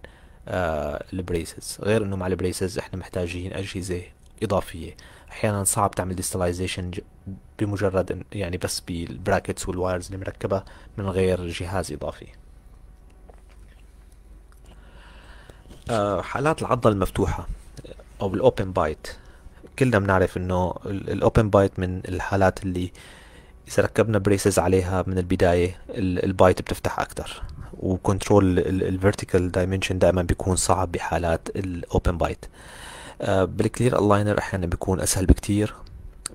آه، البريسز غير انه مع البريسز احنا محتاجين اجهزه اضافيه احيانا صعب تعمل ديستلايزيشن بمجرد يعني بس بالبراكتس والوايرز المركبه من غير جهاز اضافي آه، حالات العضة المفتوحة أو الأوبن بايت كلنا بنعرف إنه الأوبن بايت من الحالات اللي إذا ركبنا بريسز عليها من البداية البايت بتفتح اكثر وكنترول الفيرتيكال دايمنشن دائما بيكون صعب بحالات الأوبن بايت آه، بالكلير الاينر احيانا بيكون اسهل بكتير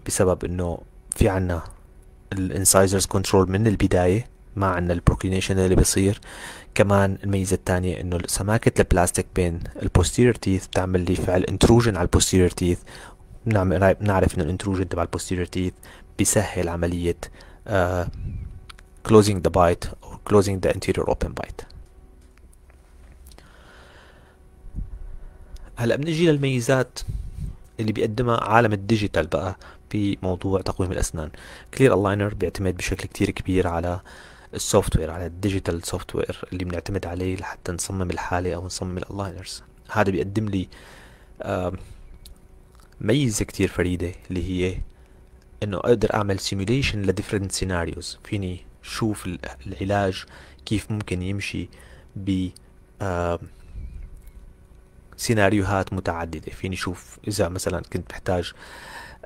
بسبب انه في عنا الانسايزرز كنترول من البداية ما عنا البروكلينيشن اللي بيصير كمان الميزة الثانية انه سماكة البلاستيك بين البوستيرير تيث بتعمل لي فعل انتروجن على البوستيرير تيث نعم- بنعرف انه الانتروجن تبع البوستيرير تيث بيسهل عملية uh, closing the bite or closing the anterior open bite هلا بنجي للميزات اللي بيقدمها عالم الديجيتال بقى بموضوع تقويم الاسنان كلير الاينر بيعتمد بشكل كتير كبير على السوفت وير على الديجيتال سوفت وير اللي بنعتمد عليه لحتى نصمم الحاله او نصمم الالاينرز هذا بيقدم لي ميزه كتير فريده اللي هي انه اقدر اعمل سيميوليشن لديفرنت سيناريوز فيني شوف العلاج كيف ممكن يمشي ب آه سيناريوهات متعددة فيني أشوف إذا مثلا كنت محتاج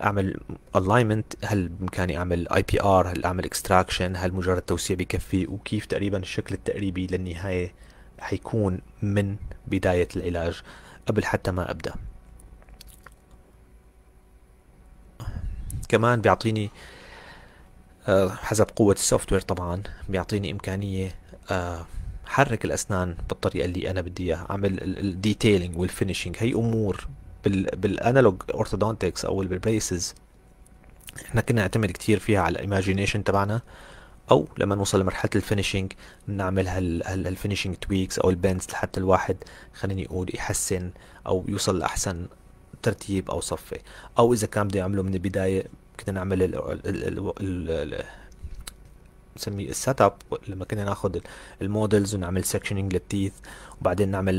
أعمل alignment هل بإمكاني أعمل IPR هل أعمل extraction هل مجرد توسيع بكفي وكيف تقريبا الشكل التقريبي للنهاية حيكون من بداية العلاج قبل حتى ما أبدأ كمان بيعطيني آه، حسب قوة السوفت وير طبعا بيعطيني إمكانية آه، حرك الاسنان بالطريقه اللي انا بدي اياها اعمل الديتيلينج والفينشينج هي امور بالانالوج اورثودونتكس او بالبريسز احنا كنا نعتمد كثير فيها على الايماجينيشن تبعنا او لما نوصل لمرحله الفينشينج بنعمل هالفينشينج تويكس او البنز لحتى الواحد خليني اقول يحسن او يوصل لاحسن ترتيب او صفه او اذا كان بده يعمله من البدايه كنا نعمل بنسميه السيت اب لما كنا ناخذ المودلز ونعمل سكشننج للتيث وبعدين نعمل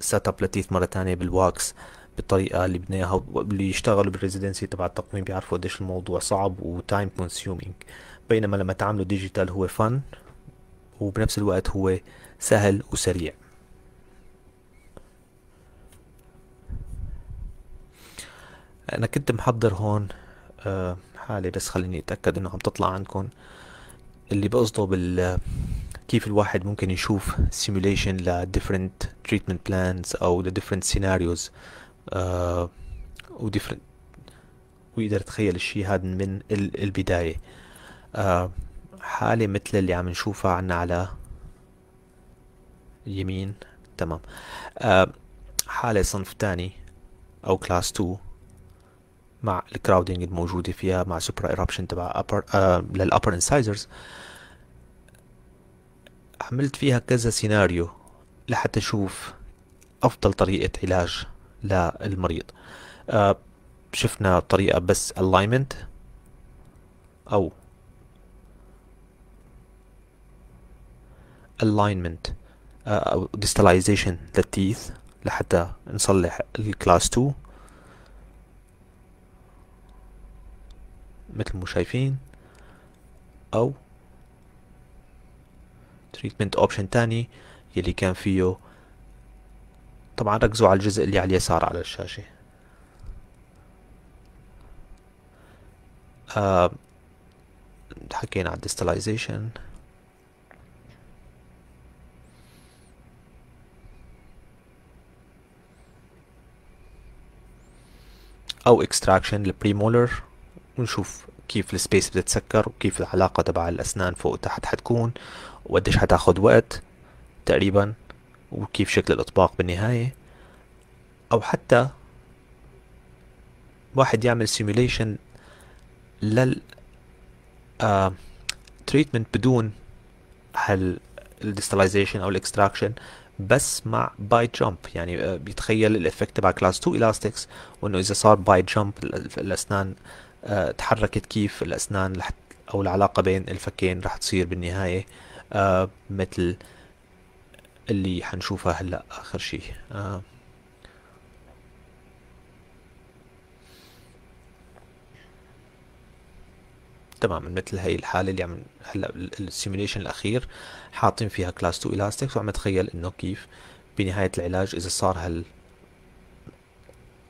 سيت آه، اب للتيث مره ثانيه بالواكس بالطريقه اللي بدنا اياها يشتغلوا بالريزيدنسي تبع التقويم بيعرفوا قديش الموضوع صعب وتايم كونسيومينج بينما لما تعمله ديجيتال هو فن وبنفس الوقت هو سهل وسريع انا كنت محضر هون آه، حالي بس خليني اتاكد انه عم تطلع عندكم اللي بقصده بال كيف الواحد ممكن يشوف simulation ل different treatment plans أو ل different scenarios آه، و different ويقدر يتخيل الشيء هذا من البداية آه، حالة مثل اللي عم نشوفها عنا على اليمين تمام آه، حالة صنف تاني أو كلاس 2 مع الكراودنج الموجوده فيها مع سوبرا ايربشن تبع ابر للابر انسايزرز عملت فيها كذا سيناريو لحتى اشوف افضل طريقه علاج للمريض آه، شفنا طريقه بس alignment او alignment آه، او distalization للتيث لحتى نصلح الكلاس 2 مثل ما شايفين او تريتمنت اوبشن تاني يلي كان فيه طبعا ركزوا على الجزء اللي على اليسار على الشاشة آه حكينا عن ديستلايزيشن او extraction للبريمولر ونشوف كيف السبيس بتتسكر وكيف العلاقة تبع الأسنان فوق وتحت حتكون وقديش حتاخد وقت تقريبا وكيف شكل الإطباق بالنهاية أو حتى واحد يعمل سيموليشن لل تريتمنت آه، بدون هال الديستلايزيشن او الاكستراكشن بس مع باي جامب يعني آه، بيتخيل الافكت تبع كلاس 2 الاستكس وانه اذا صار باي جامب الاسنان آه، تحركت كيف الأسنان أو العلاقة بين الفكين رح تصير بالنهاية آه، مثل اللي حنشوفها هلأ آخر شيء آه. تماما مثل هي الحاله اللي عم هلا السيميليشن الاخير حاطين فيها كلاس 2 الاستكس وعم اتخيل انه كيف بنهايه العلاج اذا صار هال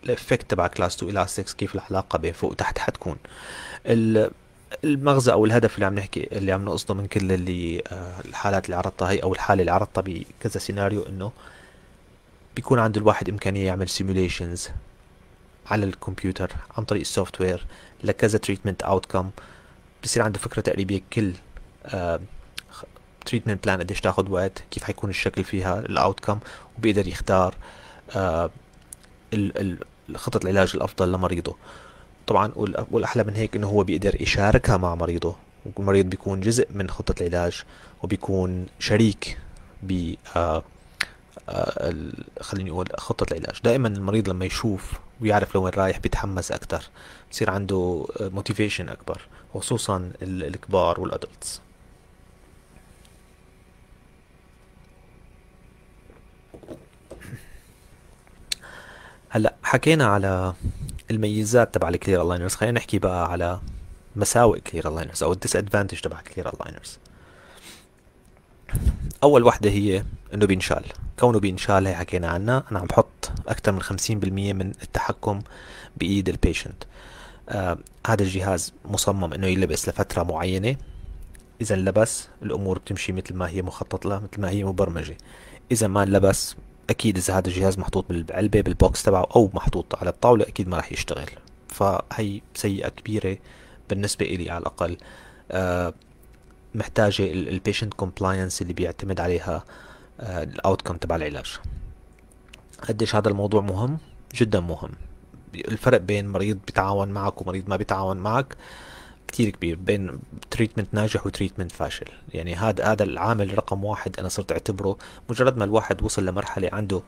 الافكت تبع كلاس 2 الاستكس كيف العلاقه بين فوق وتحت حتكون المغزى او الهدف اللي عم نحكي اللي عم نقصده من كل اللي آه، الحالات اللي عرضتها هي او الحاله اللي عرضتها بكذا سيناريو انه بيكون عند الواحد امكانيه يعمل سيموليشنز على الكمبيوتر عن طريق السوفت وير لكذا تريتمنت اوتكم بصير عنده فكره تقريبيه كل تريتمنت آه، بلان قديش تاخذ وقت كيف حيكون الشكل فيها الاوتكم وبيقدر يختار آه، خطة العلاج الأفضل لمريضه طبعا والأحلى من هيك إنه هو بيقدر يشاركها مع مريضه المريض بيكون جزء من خطة العلاج وبيكون شريك ب آه، آه، خليني أقول خطة العلاج دائما المريض لما يشوف ويعرف لوين رايح بيتحمس أكثر بصير عنده موتيفيشن أكبر وخصوصا الكبار والأدلتس هلا حكينا على الميزات تبع الكلير الاينرز خلينا نحكي بقى على مساوئ كلير الاينرز او الديس ادفانتج تبع كلير الاينرز اول وحده هي انه بينشال كونه بينشال هي حكينا عنها انا عم بحط اكثر من 50% من التحكم بايد البيشنت آه هذا الجهاز مصمم انه يلبس لفتره معينه اذا لبس الامور بتمشي مثل ما هي مخطط لها مثل ما هي مبرمجه اذا ما لبس اكيد اذا هذا الجهاز محطوط بالعلبه بالبوكس تبعه او محطوط على الطاوله اكيد ما راح يشتغل فهي سيئه كبيره بالنسبه إلي على الاقل أه محتاجه البيشنت كومبلاينس اللي بيعتمد عليها آه، الاوتكم تبع العلاج قديش هذا الموضوع مهم جدا مهم الفرق بين مريض بيتعاون معك ومريض ما بيتعاون معك كتير كبير بين تريتمنت ناجح وتريتمنت فاشل يعني هذا هذا العامل رقم واحد انا صرت اعتبره مجرد ما الواحد وصل لمرحله عنده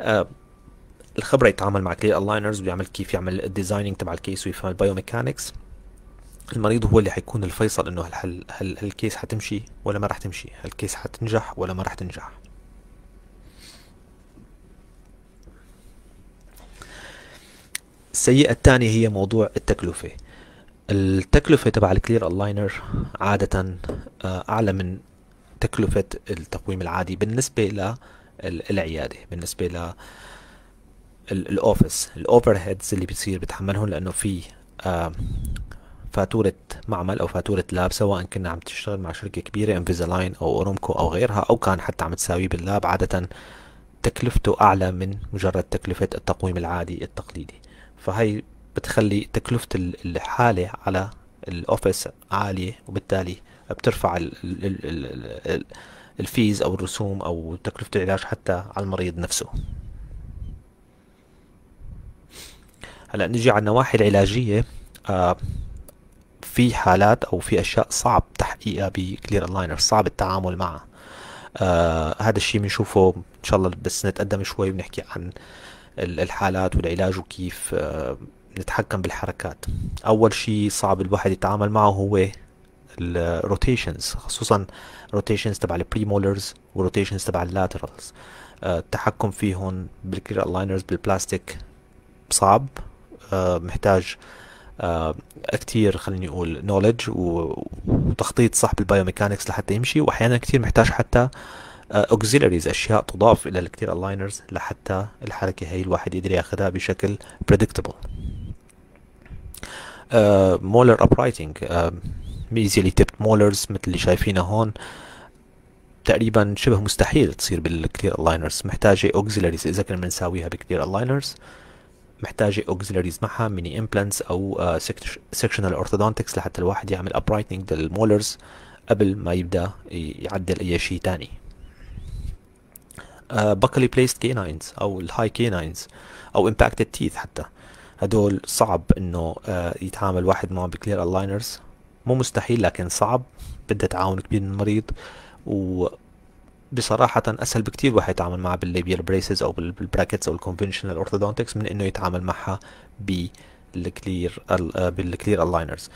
آه الخبره يتعامل مع كلير الاينرز ويعمل كيف يعمل الديزايننج تبع الكيس ويفهم البايوميكانكس المريض هو اللي حيكون الفيصل انه هل هل الكيس حتمشي ولا ما راح تمشي هل الكيس حتنجح ولا ما راح تنجح السيئة الثانية هي موضوع التكلفة التكلفة تبع الكلير الاينر عادة آه، اعلى من تكلفة التقويم العادي بالنسبة للعيادة بالنسبة للأوفيس الاوفر هيدز اللي بيصير بتحملهم لانه في فاتورة معمل او فاتورة لاب سواء كنا عم تشتغل مع شركة كبيرة انفيزالاين او اورمكو او غيرها او كان حتى عم تساويه باللاب عادة تكلفته اعلى من مجرد تكلفة التقويم العادي التقليدي فهي بتخلي تكلفة الحالة على الاوفيس عالية وبالتالي بترفع الفيز او الرسوم او تكلفة العلاج حتى على المريض نفسه هلا نجي على النواحي العلاجية آه في حالات او في اشياء صعب تحقيقها بكلير الاينر صعب التعامل معها آه هذا الشيء بنشوفه ان شاء الله بس نتقدم شوي بنحكي عن الحالات والعلاج وكيف آه نتحكم بالحركات اول شيء صعب الواحد يتعامل معه هو الروتيشنز خصوصا روتيشنز تبع البريمولرز وروتيشنز تبع اللاترالز آه، التحكم فيهم بالكلير الاينرز بالبلاستيك صعب آه، محتاج آه، كتير خليني اقول نولج وتخطيط صح بالبايوميكانكس لحتى يمشي واحيانا كتير محتاج حتى اوكسيلاريز اشياء تضاف الى الكتير الاينرز لحتى الحركه هي الواحد يقدر ياخذها بشكل بريدكتبل مولر ابرايتنج ايزيلي تيبت مولرز مثل اللي شايفينها هون تقريبا شبه مستحيل تصير بالكثير الاينرز محتاجه اوكسيلاريز اذا كنا بنساويها بكثير الاينرز محتاجه اوكسيلاريز معها ميني امبلانتس او سكشنال uh, اورثودونتكس لحتى الواحد يعمل ابرايتنج للمولرز قبل ما يبدا يعدل اي شيء ثاني بكلي بليست كيناينز او الهاي كيناينز او امباكتد تيث حتى uh, هدول صعب انه آه، يتعامل واحد معهم بكلير الاينرز مو مستحيل لكن صعب بدها تعاون كبير من المريض و بصراحة أسهل بكتير واحد يتعامل معها بالليبيال بريسز أو بالبراكتس أو الكونفنشنال أورثودونتكس من إنه يتعامل معها بالكلير بالكلير الاينرز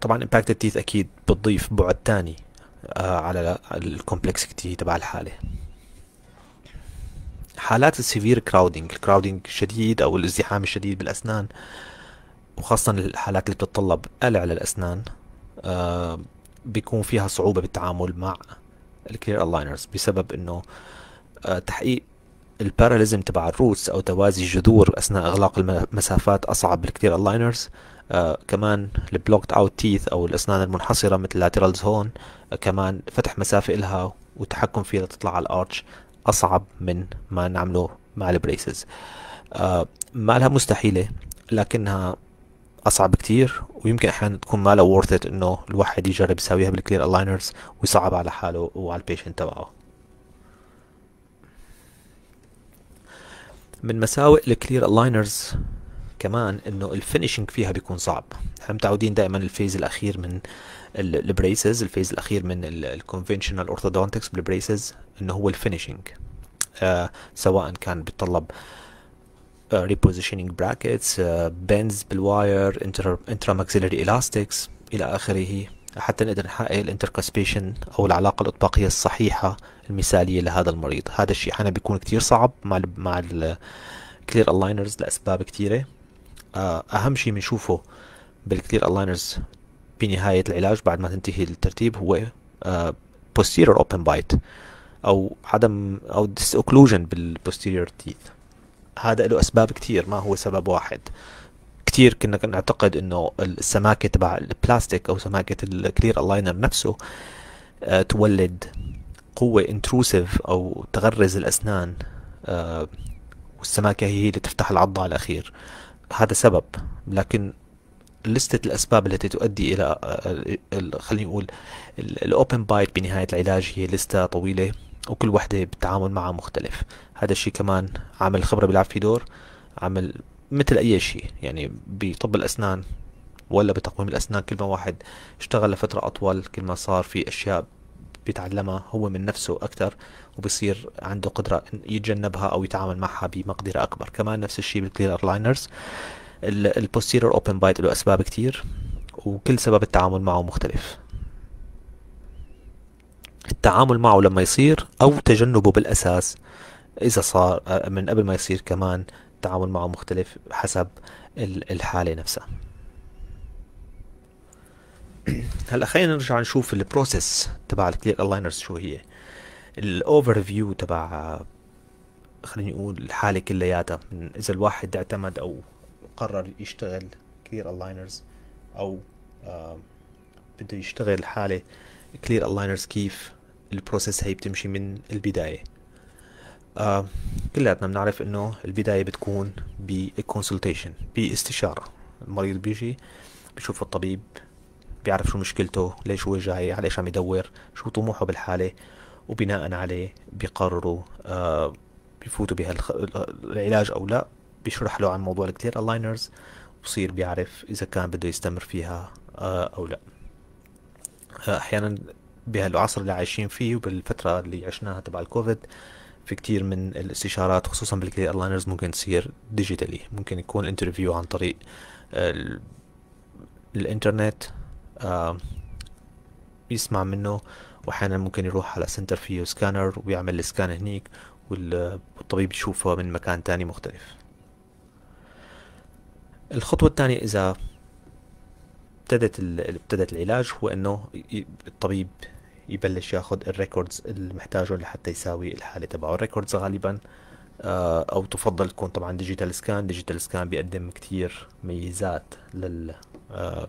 طبعا امباكت التيث أكيد بتضيف بعد تاني آه، على الكومبلكسيتي تبع الحالة حالات السيفير كراودنج الكراودنج الشديد او الازدحام الشديد بالاسنان وخاصه الحالات اللي بتتطلب قلع للاسنان آه، بيكون فيها صعوبه بالتعامل مع الكلير الاينرز بسبب انه آه، تحقيق الباراليزم تبع الروتس او توازي الجذور اثناء اغلاق المسافات اصعب بالكثير الاينرز آه كمان البلوكت اوت تيث او الاسنان المنحصره مثل لاترالز هون آه كمان فتح مسافه الها والتحكم فيها لتطلع على الارتش اصعب من ما نعمله مع البريسز ما آه، مالها مستحيله لكنها اصعب كتير ويمكن احيانا تكون ما لها worth it انه الواحد يجرب يساويها بالكلير الاينرز ويصعب على حاله وعلى البيشنت تبعه من مساوئ الكلير الاينرز كمان انه الفينشنج فيها بيكون صعب احنا متعودين دائما الفيز الاخير من البريسز الفيز الاخير من الكونفنشنال اورثودونتكس بالبريسز انه هو الفينشنج آه سواء كان بيتطلب ريبوزيشننج براكتس بنز بالواير انترا ماكسيلري الاستكس الى اخره حتى نقدر نحقق الانتركاسبيشن او العلاقه الاطباقيه الصحيحه المثاليه لهذا المريض هذا الشيء احيانا بيكون كتير صعب مع الـ مع الكلير الاينرز لاسباب آه اهم شيء بنشوفه بالكلير الاينرز بنهايه العلاج بعد ما تنتهي الترتيب هو آه، posterior open bite او عدم او اوكلوجن بالبوستيريور تيث هذا له اسباب كثير ما هو سبب واحد كثير كنا نعتقد انه السماكه تبع البلاستيك او سماكه الكلير الاينر نفسه آه، تولد قوه انتروسيف او تغرز الاسنان آه، والسماكه هي اللي تفتح العضه على الاخير هذا سبب لكن لستة الأسباب التي تؤدي إلى آه، خلينا نقول الأوبن بايت بنهاية العلاج هي لستة طويلة وكل وحدة بالتعامل معها مختلف هذا الشيء كمان عامل الخبرة بيلعب فيه دور عامل مثل أي شيء يعني بطب الأسنان ولا بتقويم الأسنان كل ما واحد اشتغل لفترة أطول كل ما صار في أشياء بيتعلمها هو من نفسه أكثر وبصير عنده قدرة يتجنبها أو يتعامل معها بمقدرة أكبر كمان نفس الشيء بالكلير أرلاينرز البوستيريور أوبن بايت له أسباب كتير وكل سبب التعامل معه مختلف التعامل معه لما يصير أو تجنبه بالأساس إذا صار آه، من قبل ما يصير كمان التعامل معه مختلف حسب الحالة نفسها *clears throat* هلا خلينا نرجع نشوف البروسيس تبع الكلير الاينرز شو هي الاوفر فيو تبع آه، خليني اقول الحاله كلياتها اذا الواحد اعتمد او قرر يشتغل كلير الاينرز او آه بده يشتغل حاله كلير الاينرز كيف البروسيس هي بتمشي من البداية آه كلياتنا بنعرف انه البداية بتكون بكونسلتيشن باستشارة المريض بيجي بشوف الطبيب بيعرف شو مشكلته ليش هو جاي ايش عم يدور شو طموحه بالحالة وبناء عليه بيقرروا آه بيفوتوا بهالعلاج او لا بيشرح له عن موضوع الكلير الاينرز بصير بيعرف اذا كان بده يستمر فيها آه او لا آه، احيانا بهالعصر اللي عايشين فيه وبالفتره اللي عشناها تبع الكوفيد في كتير من الاستشارات خصوصا بالكارير الاينرز ممكن تصير ديجيتالي ممكن يكون الانترفيو عن طريق الانترنت بيسمع يسمع منه واحيانا ممكن يروح على سنتر فيو سكانر ويعمل السكان هنيك والطبيب يشوفه من مكان تاني مختلف الخطوة الثانية إذا ابتدت ابتدت العلاج هو إنه الطبيب يبلش ياخد الريكوردز اللي محتاجه لحتى يساوي الحاله تبعه الريكوردز غالبا آه، او تفضل تكون طبعا ديجيتال سكان ديجيتال سكان بيقدم كتير ميزات لل آه،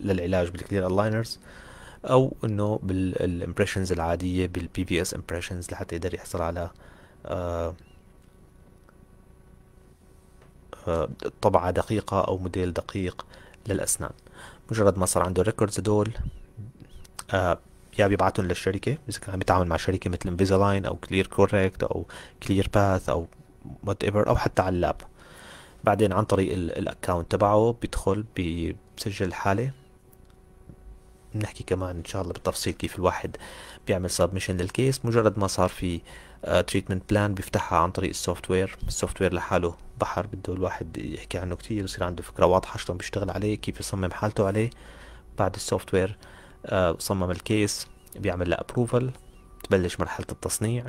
للعلاج بالكلير الاينرز او انه بالامبريشنز العاديه بالبي بي اس امبريشنز لحتى يقدر يحصل على آه، طبعة دقيقة أو موديل دقيق للأسنان مجرد ما صار عنده ريكوردز دول يا بيبعتهم للشركه اذا كان عم يتعامل مع شركه مثل Invisalign او كلير Correct او كلير باث او وات ايفر او حتى على اللاب بعدين عن طريق الاكونت تبعه بيدخل بسجل حاله بنحكي كمان ان شاء الله بالتفصيل كيف الواحد بيعمل سبمشن للكيس مجرد ما صار في تريتمنت آه، بلان بيفتحها عن طريق السوفت وير السوفت وير لحاله بحر بده الواحد يحكي عنه كتير يصير عنده فكره واضحه شلون بيشتغل عليه كيف يصمم حالته عليه بعد السوفت وير آه، صمم الكيس بيعمل له ابروفل تبلش مرحلة التصنيع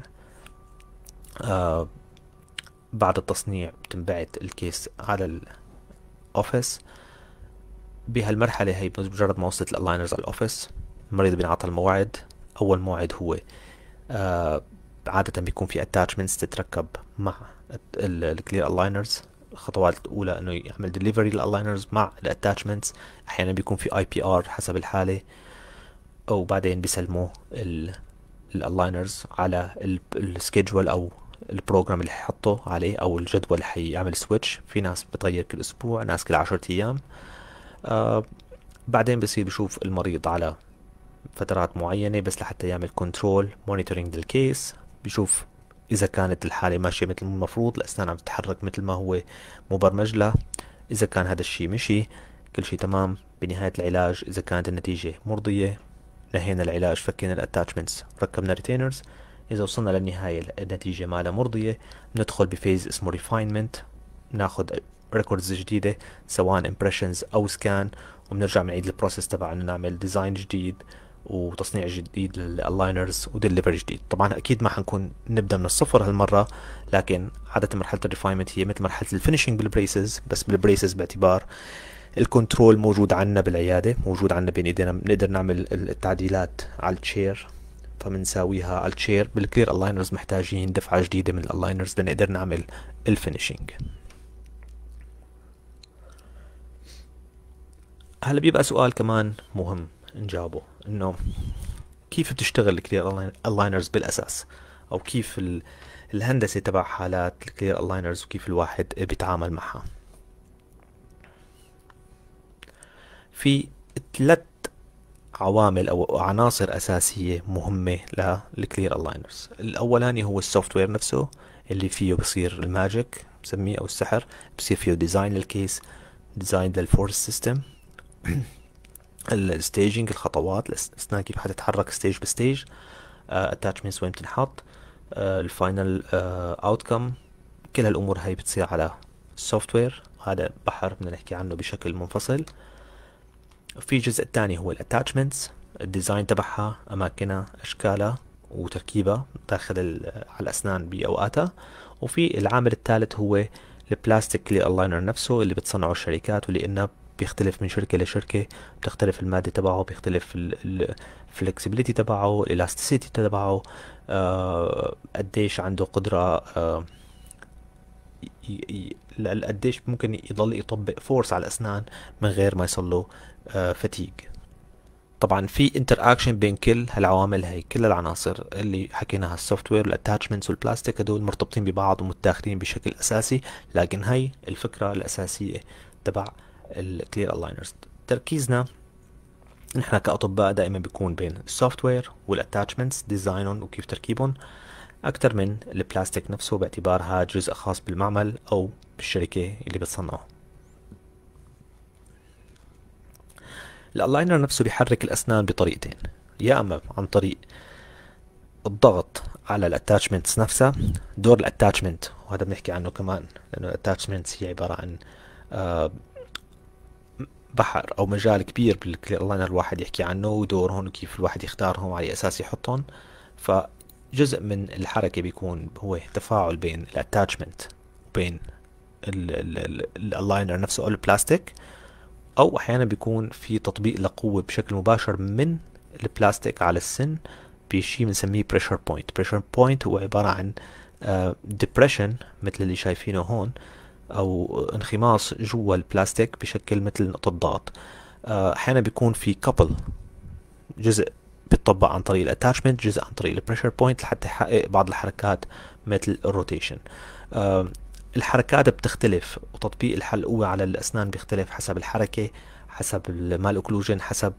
آه، بعد التصنيع بتنبعت الكيس على الاوفيس بهالمرحلة هي مجرد ما وصلت الالاينرز على الاوفيس المريض بينعطى الموعد اول موعد هو آه، عادة بيكون في اتاتشمنتس تتركب مع الكلير الاينرز الخطوات الاولى انه يعمل ديليفري للالاينرز مع الاتاتشمنتس احيانا بيكون في اي بي ار حسب الحاله وبعدين بيسلموا الالاينرز على السكيدجول او البروجرام اللي حيحطه عليه او الجدول اللي حيعمل سويتش في ناس بتغير كل اسبوع ناس كل عشرة ايام آه بعدين بصير بشوف المريض على فترات معينة بس لحتى يعمل كنترول مونيتورينج للكيس بشوف إذا كانت الحالة ماشية مثل المفروض الأسنان عم تتحرك مثل ما هو مبرمج لها إذا كان هذا الشيء مشي كل شيء تمام بنهاية العلاج إذا كانت النتيجة مرضية نهينا العلاج فكينا الاتاتشمنتس ركبنا ريتينرز اذا وصلنا للنهاية النتيجة مالها مرضية بندخل بفيز اسمه ريفاينمنت ناخذ ريكوردز جديدة سواء امبريشنز او سكان وبنرجع بنعيد البروسيس تبعنا نعمل ديزاين جديد وتصنيع جديد للالاينرز ودليفري جديد طبعا اكيد ما حنكون نبدا من الصفر هالمره لكن عاده مرحله الريفاينمنت هي مثل مرحله الفينشينج بالبريسز بس بالبريسز باعتبار الكنترول موجود عندنا بالعياده موجود عندنا بين ايدينا بنقدر نعمل التعديلات على التشير فبنساويها على التشير بالكلير الاينرز محتاجين دفعه جديده من الالاينرز لنقدر نعمل الفينيشينج هلا بيبقى سؤال كمان مهم نجاوبه انه كيف بتشتغل الكلير الاينرز بالاساس او كيف الهندسه تبع حالات الكلير الاينرز وكيف الواحد بيتعامل معها في ثلاث عوامل او عناصر اساسيه مهمه للكلير الاينرز الاولاني هو السوفت وير نفسه اللي فيه بصير الماجيك بسميه او السحر بصير فيه ديزاين للكيس ديزاين للفورس سيستم الستيجنج الخطوات الاثناء كيف حتتحرك ستيج بستيج اتاتشمنتس وين بتنحط آه، الفاينل اوتكم آه، كل هالامور هاي بتصير على السوفت وير هذا بحر بدنا نحكي عنه بشكل منفصل في الجزء الثاني هو الاتاتشمنتس الديزاين تبعها اماكنها اشكالها وتركيبها داخل على الاسنان باوقاتها وفي العامل الثالث هو البلاستيك كلير الاينر نفسه اللي بتصنعه الشركات ولانه بيختلف من شركه لشركه بتختلف الماده تبعه بيختلف الفلكسبيليتي تبعه الالاستيسيتي تبعه آه، قديش عنده قدره آه، قديش ممكن يضل يطبق فورس على الاسنان من غير ما يصل له فتيج آه، طبعا في انتر اكشن بين كل هالعوامل هي كل العناصر اللي حكيناها السوفت وير والاتاتشمنتس والبلاستيك هدول مرتبطين ببعض ومتاخرين بشكل اساسي لكن هي الفكره الاساسيه تبع الكلير الاينرز تركيزنا نحن كاطباء دائما بيكون بين السوفت وير والاتاتشمنتس ديزاينهم وكيف تركيبهم اكثر من البلاستيك نفسه باعتبارها جزء خاص بالمعمل او بالشركه اللي بتصنعه الالاينر نفسه بيحرك الاسنان بطريقتين يا اما عن طريق الضغط على الاتاتشمنتس نفسها دور الاتاتشمنت وهذا بنحكي عنه كمان لانه الاتاتشمنتس هي عباره عن آه، بحر او مجال كبير باللاينر الواحد يحكي عنه ودورهم وكيف الواحد يختارهم على اساس يحطهم فجزء من الحركه بيكون هو تفاعل بين الاتاتشمنت وبين الالاينر نفسه او البلاستيك أو أحيانا بيكون في تطبيق لقوة بشكل مباشر من البلاستيك على السن بشيء بنسميه بريشر بوينت بريشر بوينت هو عبارة عن ديبريشن آه، مثل اللي شايفينه هون أو انخماص جوا البلاستيك بشكل مثل نقطة ضغط آه، أحيانا بيكون في كابل جزء بتطبق عن طريق الاتاتشمنت جزء عن طريق البريشر بوينت لحتى يحقق بعض الحركات مثل الروتيشن الحركات بتختلف وتطبيق الحل الحلقوة على الأسنان بيختلف حسب الحركة حسب المال اوكلوجن حسب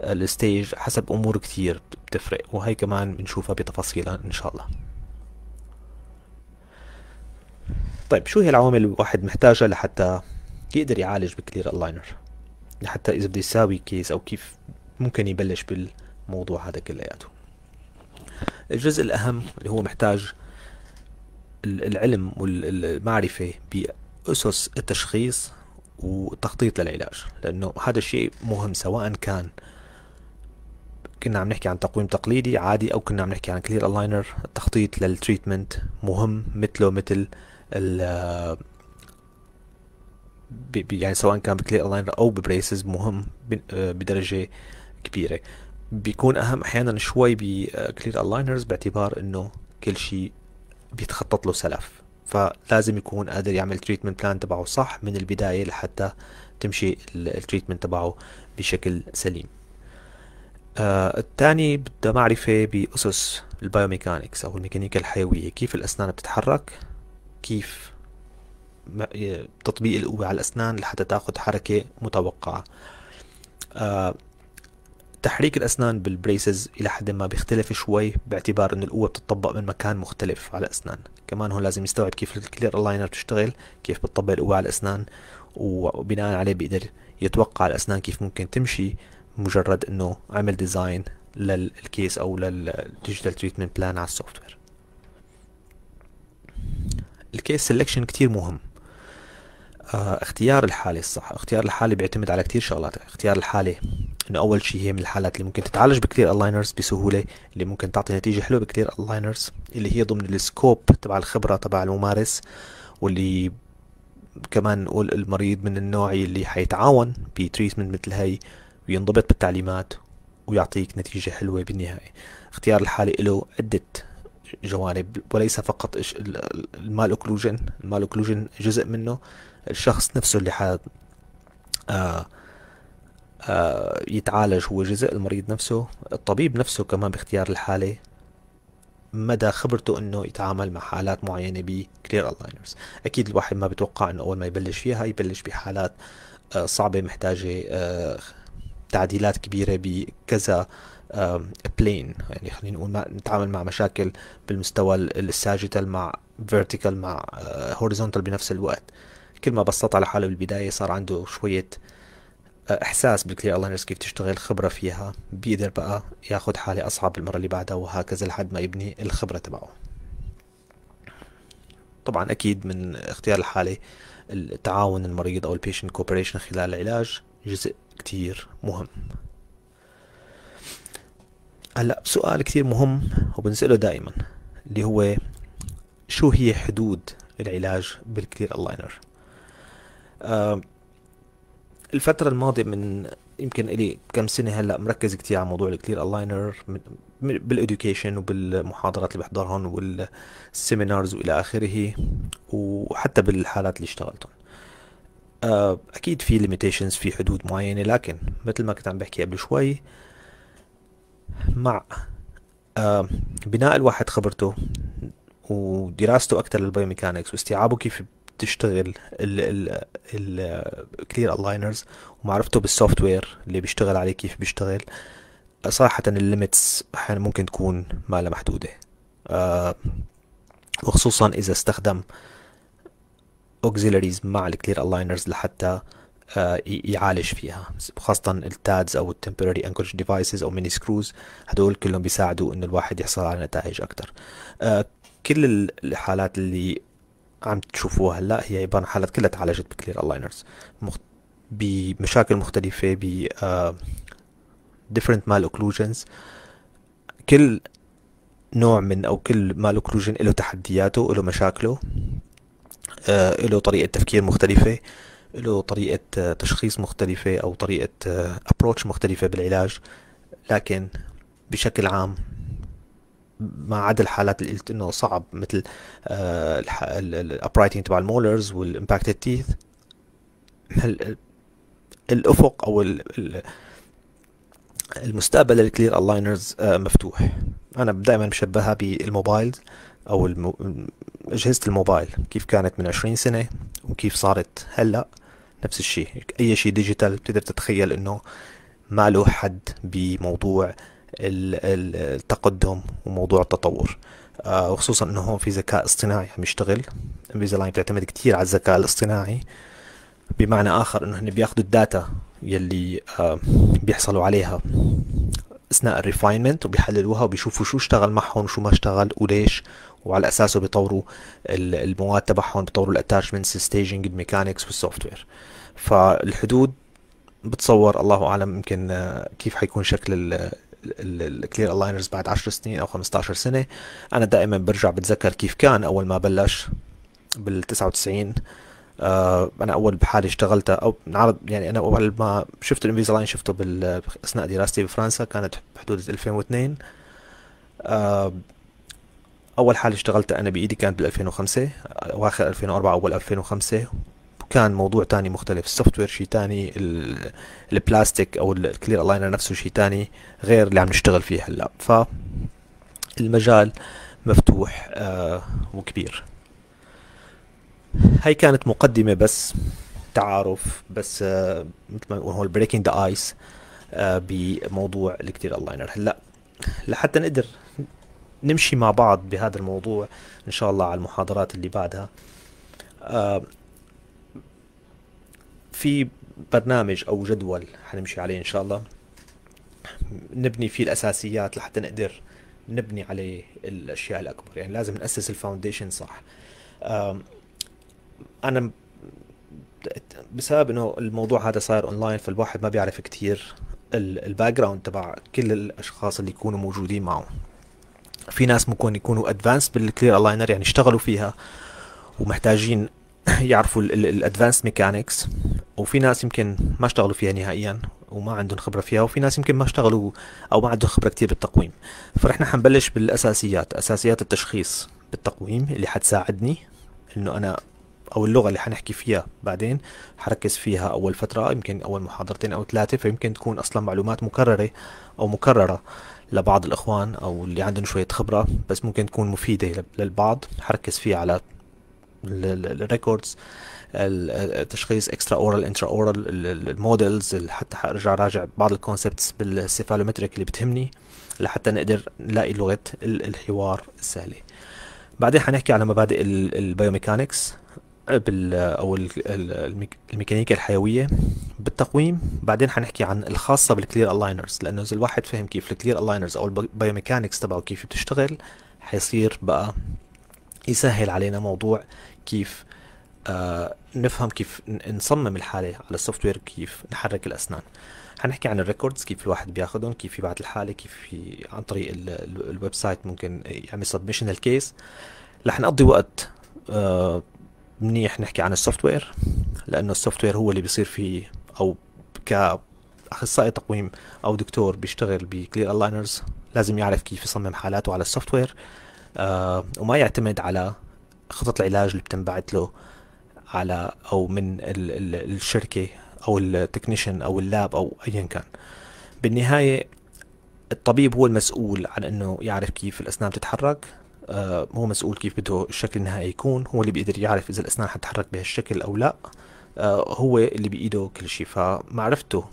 الستيج حسب أمور كثير بتفرق وهي كمان بنشوفها بتفاصيلها إن شاء الله طيب شو هي العوامل اللي الواحد محتاجها لحتى يقدر يعالج بكلير الاينر لحتى اذا بده يساوي كيس او كيف ممكن يبلش بالموضوع هذا كلياته الجزء الاهم اللي هو محتاج العلم والمعرفة بأسس التشخيص والتخطيط للعلاج لأنه هذا الشيء مهم سواء كان كنا عم نحكي عن تقويم تقليدي عادي أو كنا عم نحكي عن كلير ألاينر التخطيط للتريتمنت مهم مثله مثل ال يعني سواء كان بكلير ألاينر أو ببريسز مهم آه، بدرجة كبيرة بيكون أهم أحيانا شوي بكلير ألاينرز آه، باعتبار أنه كل شيء بيتخطط له سلف فلازم يكون قادر يعمل تريتمنت بلان تبعه صح من البدايه لحتى تمشي التريتمنت تبعه بشكل سليم آه الثاني بده معرفه باسس البايوميكانكس او الميكانيكا الحيويه كيف الاسنان بتتحرك كيف تطبيق القوة على الأسنان لحتى تاخذ حركة متوقعة آه تحريك الأسنان بالبريسز إلى حد ما بيختلف شوي باعتبار انه القوة بتطبق من مكان مختلف على الأسنان كمان هون لازم يستوعب كيف الكلير الاينر بتشتغل كيف بتطبق القوة على الأسنان وبناء عليه بيقدر يتوقع الأسنان كيف ممكن تمشي مجرد أنه عمل ديزاين للكيس أو للديجيتال تريتمنت بلان على السوفت وير الكيس سيلكشن كتير مهم آه، اختيار الحالة الصح اختيار الحالة بيعتمد على كتير شغلات اختيار الحالة انه اول شيء هي من الحالات اللي ممكن تتعالج بكتير الاينرز بسهولة اللي ممكن تعطي نتيجة حلوة بكتير الاينرز اللي هي ضمن السكوب تبع الخبرة تبع الممارس واللي كمان نقول المريض من النوع اللي حيتعاون بتريتمنت مثل هاي وينضبط بالتعليمات ويعطيك نتيجة حلوة بالنهاية اختيار الحالة له عدة جوانب وليس فقط المال اوكلوجن المال اوكلوجن جزء منه الشخص نفسه اللي ح آه آه يتعالج هو جزء المريض نفسه الطبيب نفسه كمان باختيار الحالة مدى خبرته انه يتعامل مع حالات معينة بكلير الاينرز اكيد الواحد ما بتوقع انه اول ما يبلش فيها يبلش بحالات آه صعبة محتاجة آه تعديلات كبيرة بكذا بلين يعني خلينا نقول ما نتعامل مع مشاكل بالمستوى الساجيتال مع فيرتيكال مع هوريزونتال آه، بنفس الوقت كل ما بسط على حاله بالبدايه صار عنده شويه آه، احساس بالكلير الاينرز كيف تشتغل خبره فيها بيقدر بقى ياخذ حاله اصعب المره اللي بعدها وهكذا لحد ما يبني الخبره تبعه طبعا اكيد من اختيار الحاله التعاون المريض او البيشنت كوبريشن خلال العلاج جزء كتير مهم هلا سؤال كتير مهم وبنسأله دائما اللي هو شو هي حدود العلاج بالكلير الاينر آه، الفترة الماضية من يمكن إلي كم سنة هلا مركز كتير على موضوع الكلير الاينر بالإديوكيشن وبالمحاضرات اللي بحضرهم والسيمينارز وإلى آخره وحتى بالحالات اللي اشتغلتهم آه، أكيد في ليميتيشنز في حدود معينة لكن مثل ما كنت عم بحكي قبل شوي مع آه، بناء الواحد خبرته ودراسته أكثر للبيوميكانكس واستيعابه كيف بتشتغل كلير الاينرز ومعرفته بالسوفت وير اللي بيشتغل عليه كيف بيشتغل صراحة الليمتس أحيانا ممكن تكون ما محدودة أه وخصوصا إذا استخدم أوكزيلاريز مع الكلير الاينرز لحتى أه يعالج فيها خاصة التادز أو التمبراري أنكورج ديفايسز أو ميني سكروز هدول كلهم بيساعدوا إنه الواحد يحصل على نتائج أكتر أه كل الحالات اللي عم تشوفوها هلا هي عباره عن حالات كلها تعالجت بكلير الاينرز مخت... بمشاكل مختلفه ب ديفرنت مال اوكلوجنز كل نوع من او كل مال اوكلوجن له تحدياته له مشاكله آه له طريقه تفكير مختلفه له طريقه آه، تشخيص مختلفه او طريقه ابروتش آه، مختلفه بالعلاج لكن بشكل عام ما عدا الحالات اللي قلت انه صعب مثل آه، الابرايتنج تبع المولرز والامباكتد تيث الافق او المستقبل للكلير الاينرز آه، مفتوح انا دائما بشبهها بالموبايل او اجهزه الموبايل كيف كانت من 20 سنه وكيف صارت هلا نفس الشيء اي شيء ديجيتال بتقدر تتخيل انه ما له حد بموضوع التقدم وموضوع التطور آه، وخصوصا انه هون في ذكاء اصطناعي عم يشتغل لاين بتعتمد كثير على الذكاء الاصطناعي بمعنى اخر انه هن بياخذوا الداتا يلي آه، بيحصلوا عليها اثناء الريفاينمنت وبيحللوها وبيشوفوا شو اشتغل معهم وشو ما اشتغل وليش وعلى اساسه بيطوروا المواد تبعهم بيطوروا الاتاتشمنتس الستيجنج الميكانكس والسوفت وير فالحدود بتصور الله اعلم يمكن آه، كيف حيكون شكل الكلير الاينرز بعد 10 سنين او 15 سنه انا دائما برجع بتذكر كيف كان اول ما بلش بال 99 آه، انا اول بحالي اشتغلتها او نعرض يعني انا اول ما شفت لاين شفته اثناء دراستي بفرنسا كانت بحدود 2002 آه، اول حاله اشتغلتها انا بايدي كانت بال 2005 آه، اواخر 2004 اول 2005 كان موضوع تاني مختلف السوفت وير شيء تاني البلاستيك او الكلير الاينر نفسه شيء تاني غير اللي عم نشتغل فيه هلا ف المجال مفتوح آه وكبير هاي كانت مقدمه بس تعارف بس آه مثل ما بنقول هو بريكنج ذا ايس بموضوع الكتير الاينر هلا لحتى نقدر نمشي مع بعض بهذا الموضوع ان شاء الله على المحاضرات اللي بعدها آه، في برنامج او جدول حنمشي عليه ان شاء الله نبني فيه الاساسيات لحتى نقدر نبني عليه الاشياء الاكبر يعني لازم ناسس الفاونديشن صح انا بسبب انه الموضوع هذا صاير اونلاين فالواحد ما بيعرف كثير الباك جراوند تبع كل الاشخاص اللي يكونوا موجودين معه في ناس ممكن يكونوا ادفانس بالكلير الاينر يعني اشتغلوا فيها ومحتاجين *coughs* يعرفوا الادفانس ميكانكس وفي ناس يمكن ما اشتغلوا فيها نهائيا وما عندهم خبره فيها وفي ناس يمكن ما اشتغلوا او ما عندهم خبره كثير بالتقويم فنحن حنبلش بالاساسيات اساسيات التشخيص بالتقويم اللي حتساعدني انه انا او اللغه اللي حنحكي فيها بعدين حركز فيها اول فتره يمكن اول محاضرتين او ثلاثه فيمكن تكون اصلا معلومات مكرره او مكرره لبعض الاخوان او اللي عندهم شويه خبره بس ممكن تكون مفيده للبعض حركز فيها على الريكوردز التشخيص اكسترا اورال انترا اورال المودلز حتى ارجع راجع بعض الكونسبتس بالسيفالومتريك اللي بتهمني لحتى نقدر نلاقي لغه الحوار السهله بعدين حنحكي على مبادئ البيوميكانكس بال او الميكانيكا الحيويه بالتقويم بعدين حنحكي عن الخاصه بالكلير الاينرز لانه اذا الواحد فهم كيف الكلير الاينرز او البيوميكانكس تبعه كيف بتشتغل حيصير بقى يسهل علينا موضوع كيف آه، نفهم كيف نصمم الحاله على السوفت وير كيف نحرك الاسنان حنحكي عن الريكوردز كيف الواحد بياخذهم كيف يبعث الحاله كيف في عن طريق الويب سايت ممكن يعمل سبمشن للكيس رح نقضي وقت آه، منيح نحكي عن السوفت وير لانه السوفت وير هو اللي بيصير فيه او كاخصائي تقويم او دكتور بيشتغل بكلير الاينرز لازم يعرف كيف يصمم حالاته على السوفت وير آه وما يعتمد على خطط العلاج اللي بتنبعت له على او من ال ال الشركه او التكنيشن او اللاب او ايا كان بالنهايه الطبيب هو المسؤول عن انه يعرف كيف الاسنان تتحرك آه هو مسؤول كيف بده الشكل النهائي يكون هو اللي بيقدر يعرف اذا الاسنان حتتحرك بهالشكل او لا آه هو اللي بايده كل شيء فمعرفته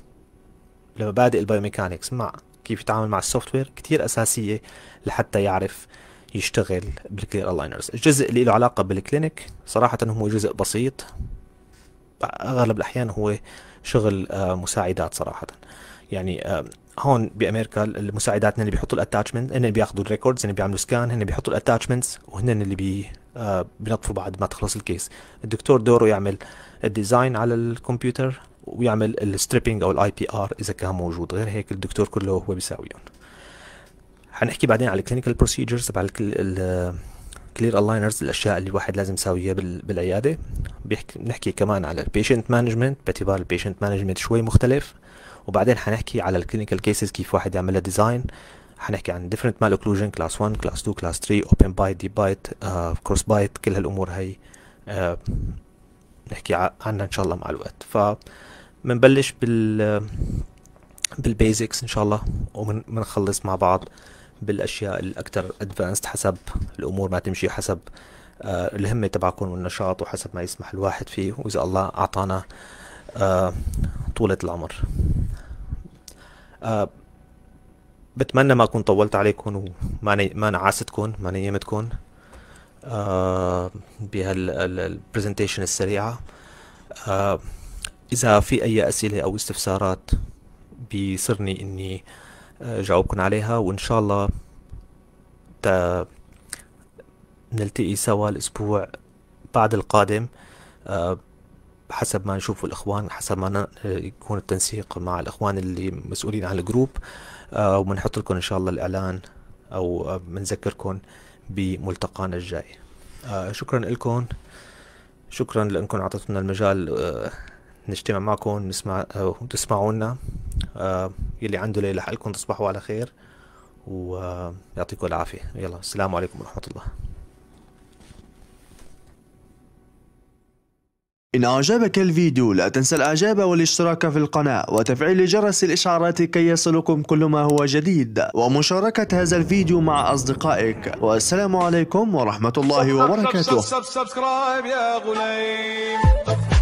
لمبادئ البايوميكانكس مع كيف يتعامل مع السوفت وير كثير اساسيه لحتى يعرف يشتغل بالكلير الاينرز الجزء اللي له علاقه بالكلينيك صراحه هو جزء بسيط اغلب الاحيان هو شغل آه، مساعدات صراحه يعني آه، هون بامريكا المساعدات اللي بيحطوا الاتاتشمنت هن اللي بياخذوا الريكوردز هن بيعملوا سكان هن بيحطوا الاتاتشمنتس وهن اللي بي آه، بنطفوا بعد ما تخلص الكيس الدكتور دوره يعمل الديزاين على الكمبيوتر ويعمل الستريبنج او الاي بي ار اذا كان موجود غير هيك الدكتور كله هو بيساويهم حنحكي بعدين على الكلينيكال بروسيجرز تبع كلير الاينرز الاشياء اللي الواحد لازم يساويها بالعياده بيحكي بنحكي كمان على البيشنت مانجمنت باعتبار البيشنت مانجمنت شوي مختلف وبعدين حنحكي على الكلينيكال كيسز كيف واحد يعملها ديزاين حنحكي عن ديفرنت مال اوكلوجن كلاس 1 كلاس 2 كلاس 3 اوبن بايت دي بايت كروس بايت كل هالامور هي آه، نحكي عنها ان شاء الله مع الوقت ف بنبلش بال بالبيزكس ان شاء الله ومنخلص مع بعض بالاشياء الاكثر ادفانسد حسب الامور ما تمشي حسب آه، الهمه تبعكم والنشاط وحسب ما يسمح الواحد فيه واذا الله اعطانا آه، طوله العمر آه، بتمنى ما اكون طولت عليكم وما ما نعاستكم ما نيمتكم بهالبرزنتيشن السريعه اذا في اي اسئله او استفسارات بيصرني اني جاوبكن عليها وإن شاء الله نلتقي سوا الأسبوع بعد القادم آه، حسب ما نشوف الإخوان حسب ما يكون التنسيق مع الإخوان اللي مسؤولين عن الجروب آه، وبنحط لكم إن شاء الله الإعلان أو آه، بنذكركم بملتقانا الجاي شكرا لكم شكرا لأنكم أعطيتونا المجال نجتمع معكم ونسمع لنا آه، يلي عنده ليلة حالكم تصبحوا على خير ويعطيكم العافية يلا السلام عليكم ورحمة الله إن أعجبك الفيديو لا تنسى الإعجاب والاشتراك في القناة وتفعيل جرس الإشعارات كي يصلكم كل ما هو جديد ومشاركة هذا الفيديو مع أصدقائك والسلام عليكم ورحمة الله وبركاته سبسكرايب يا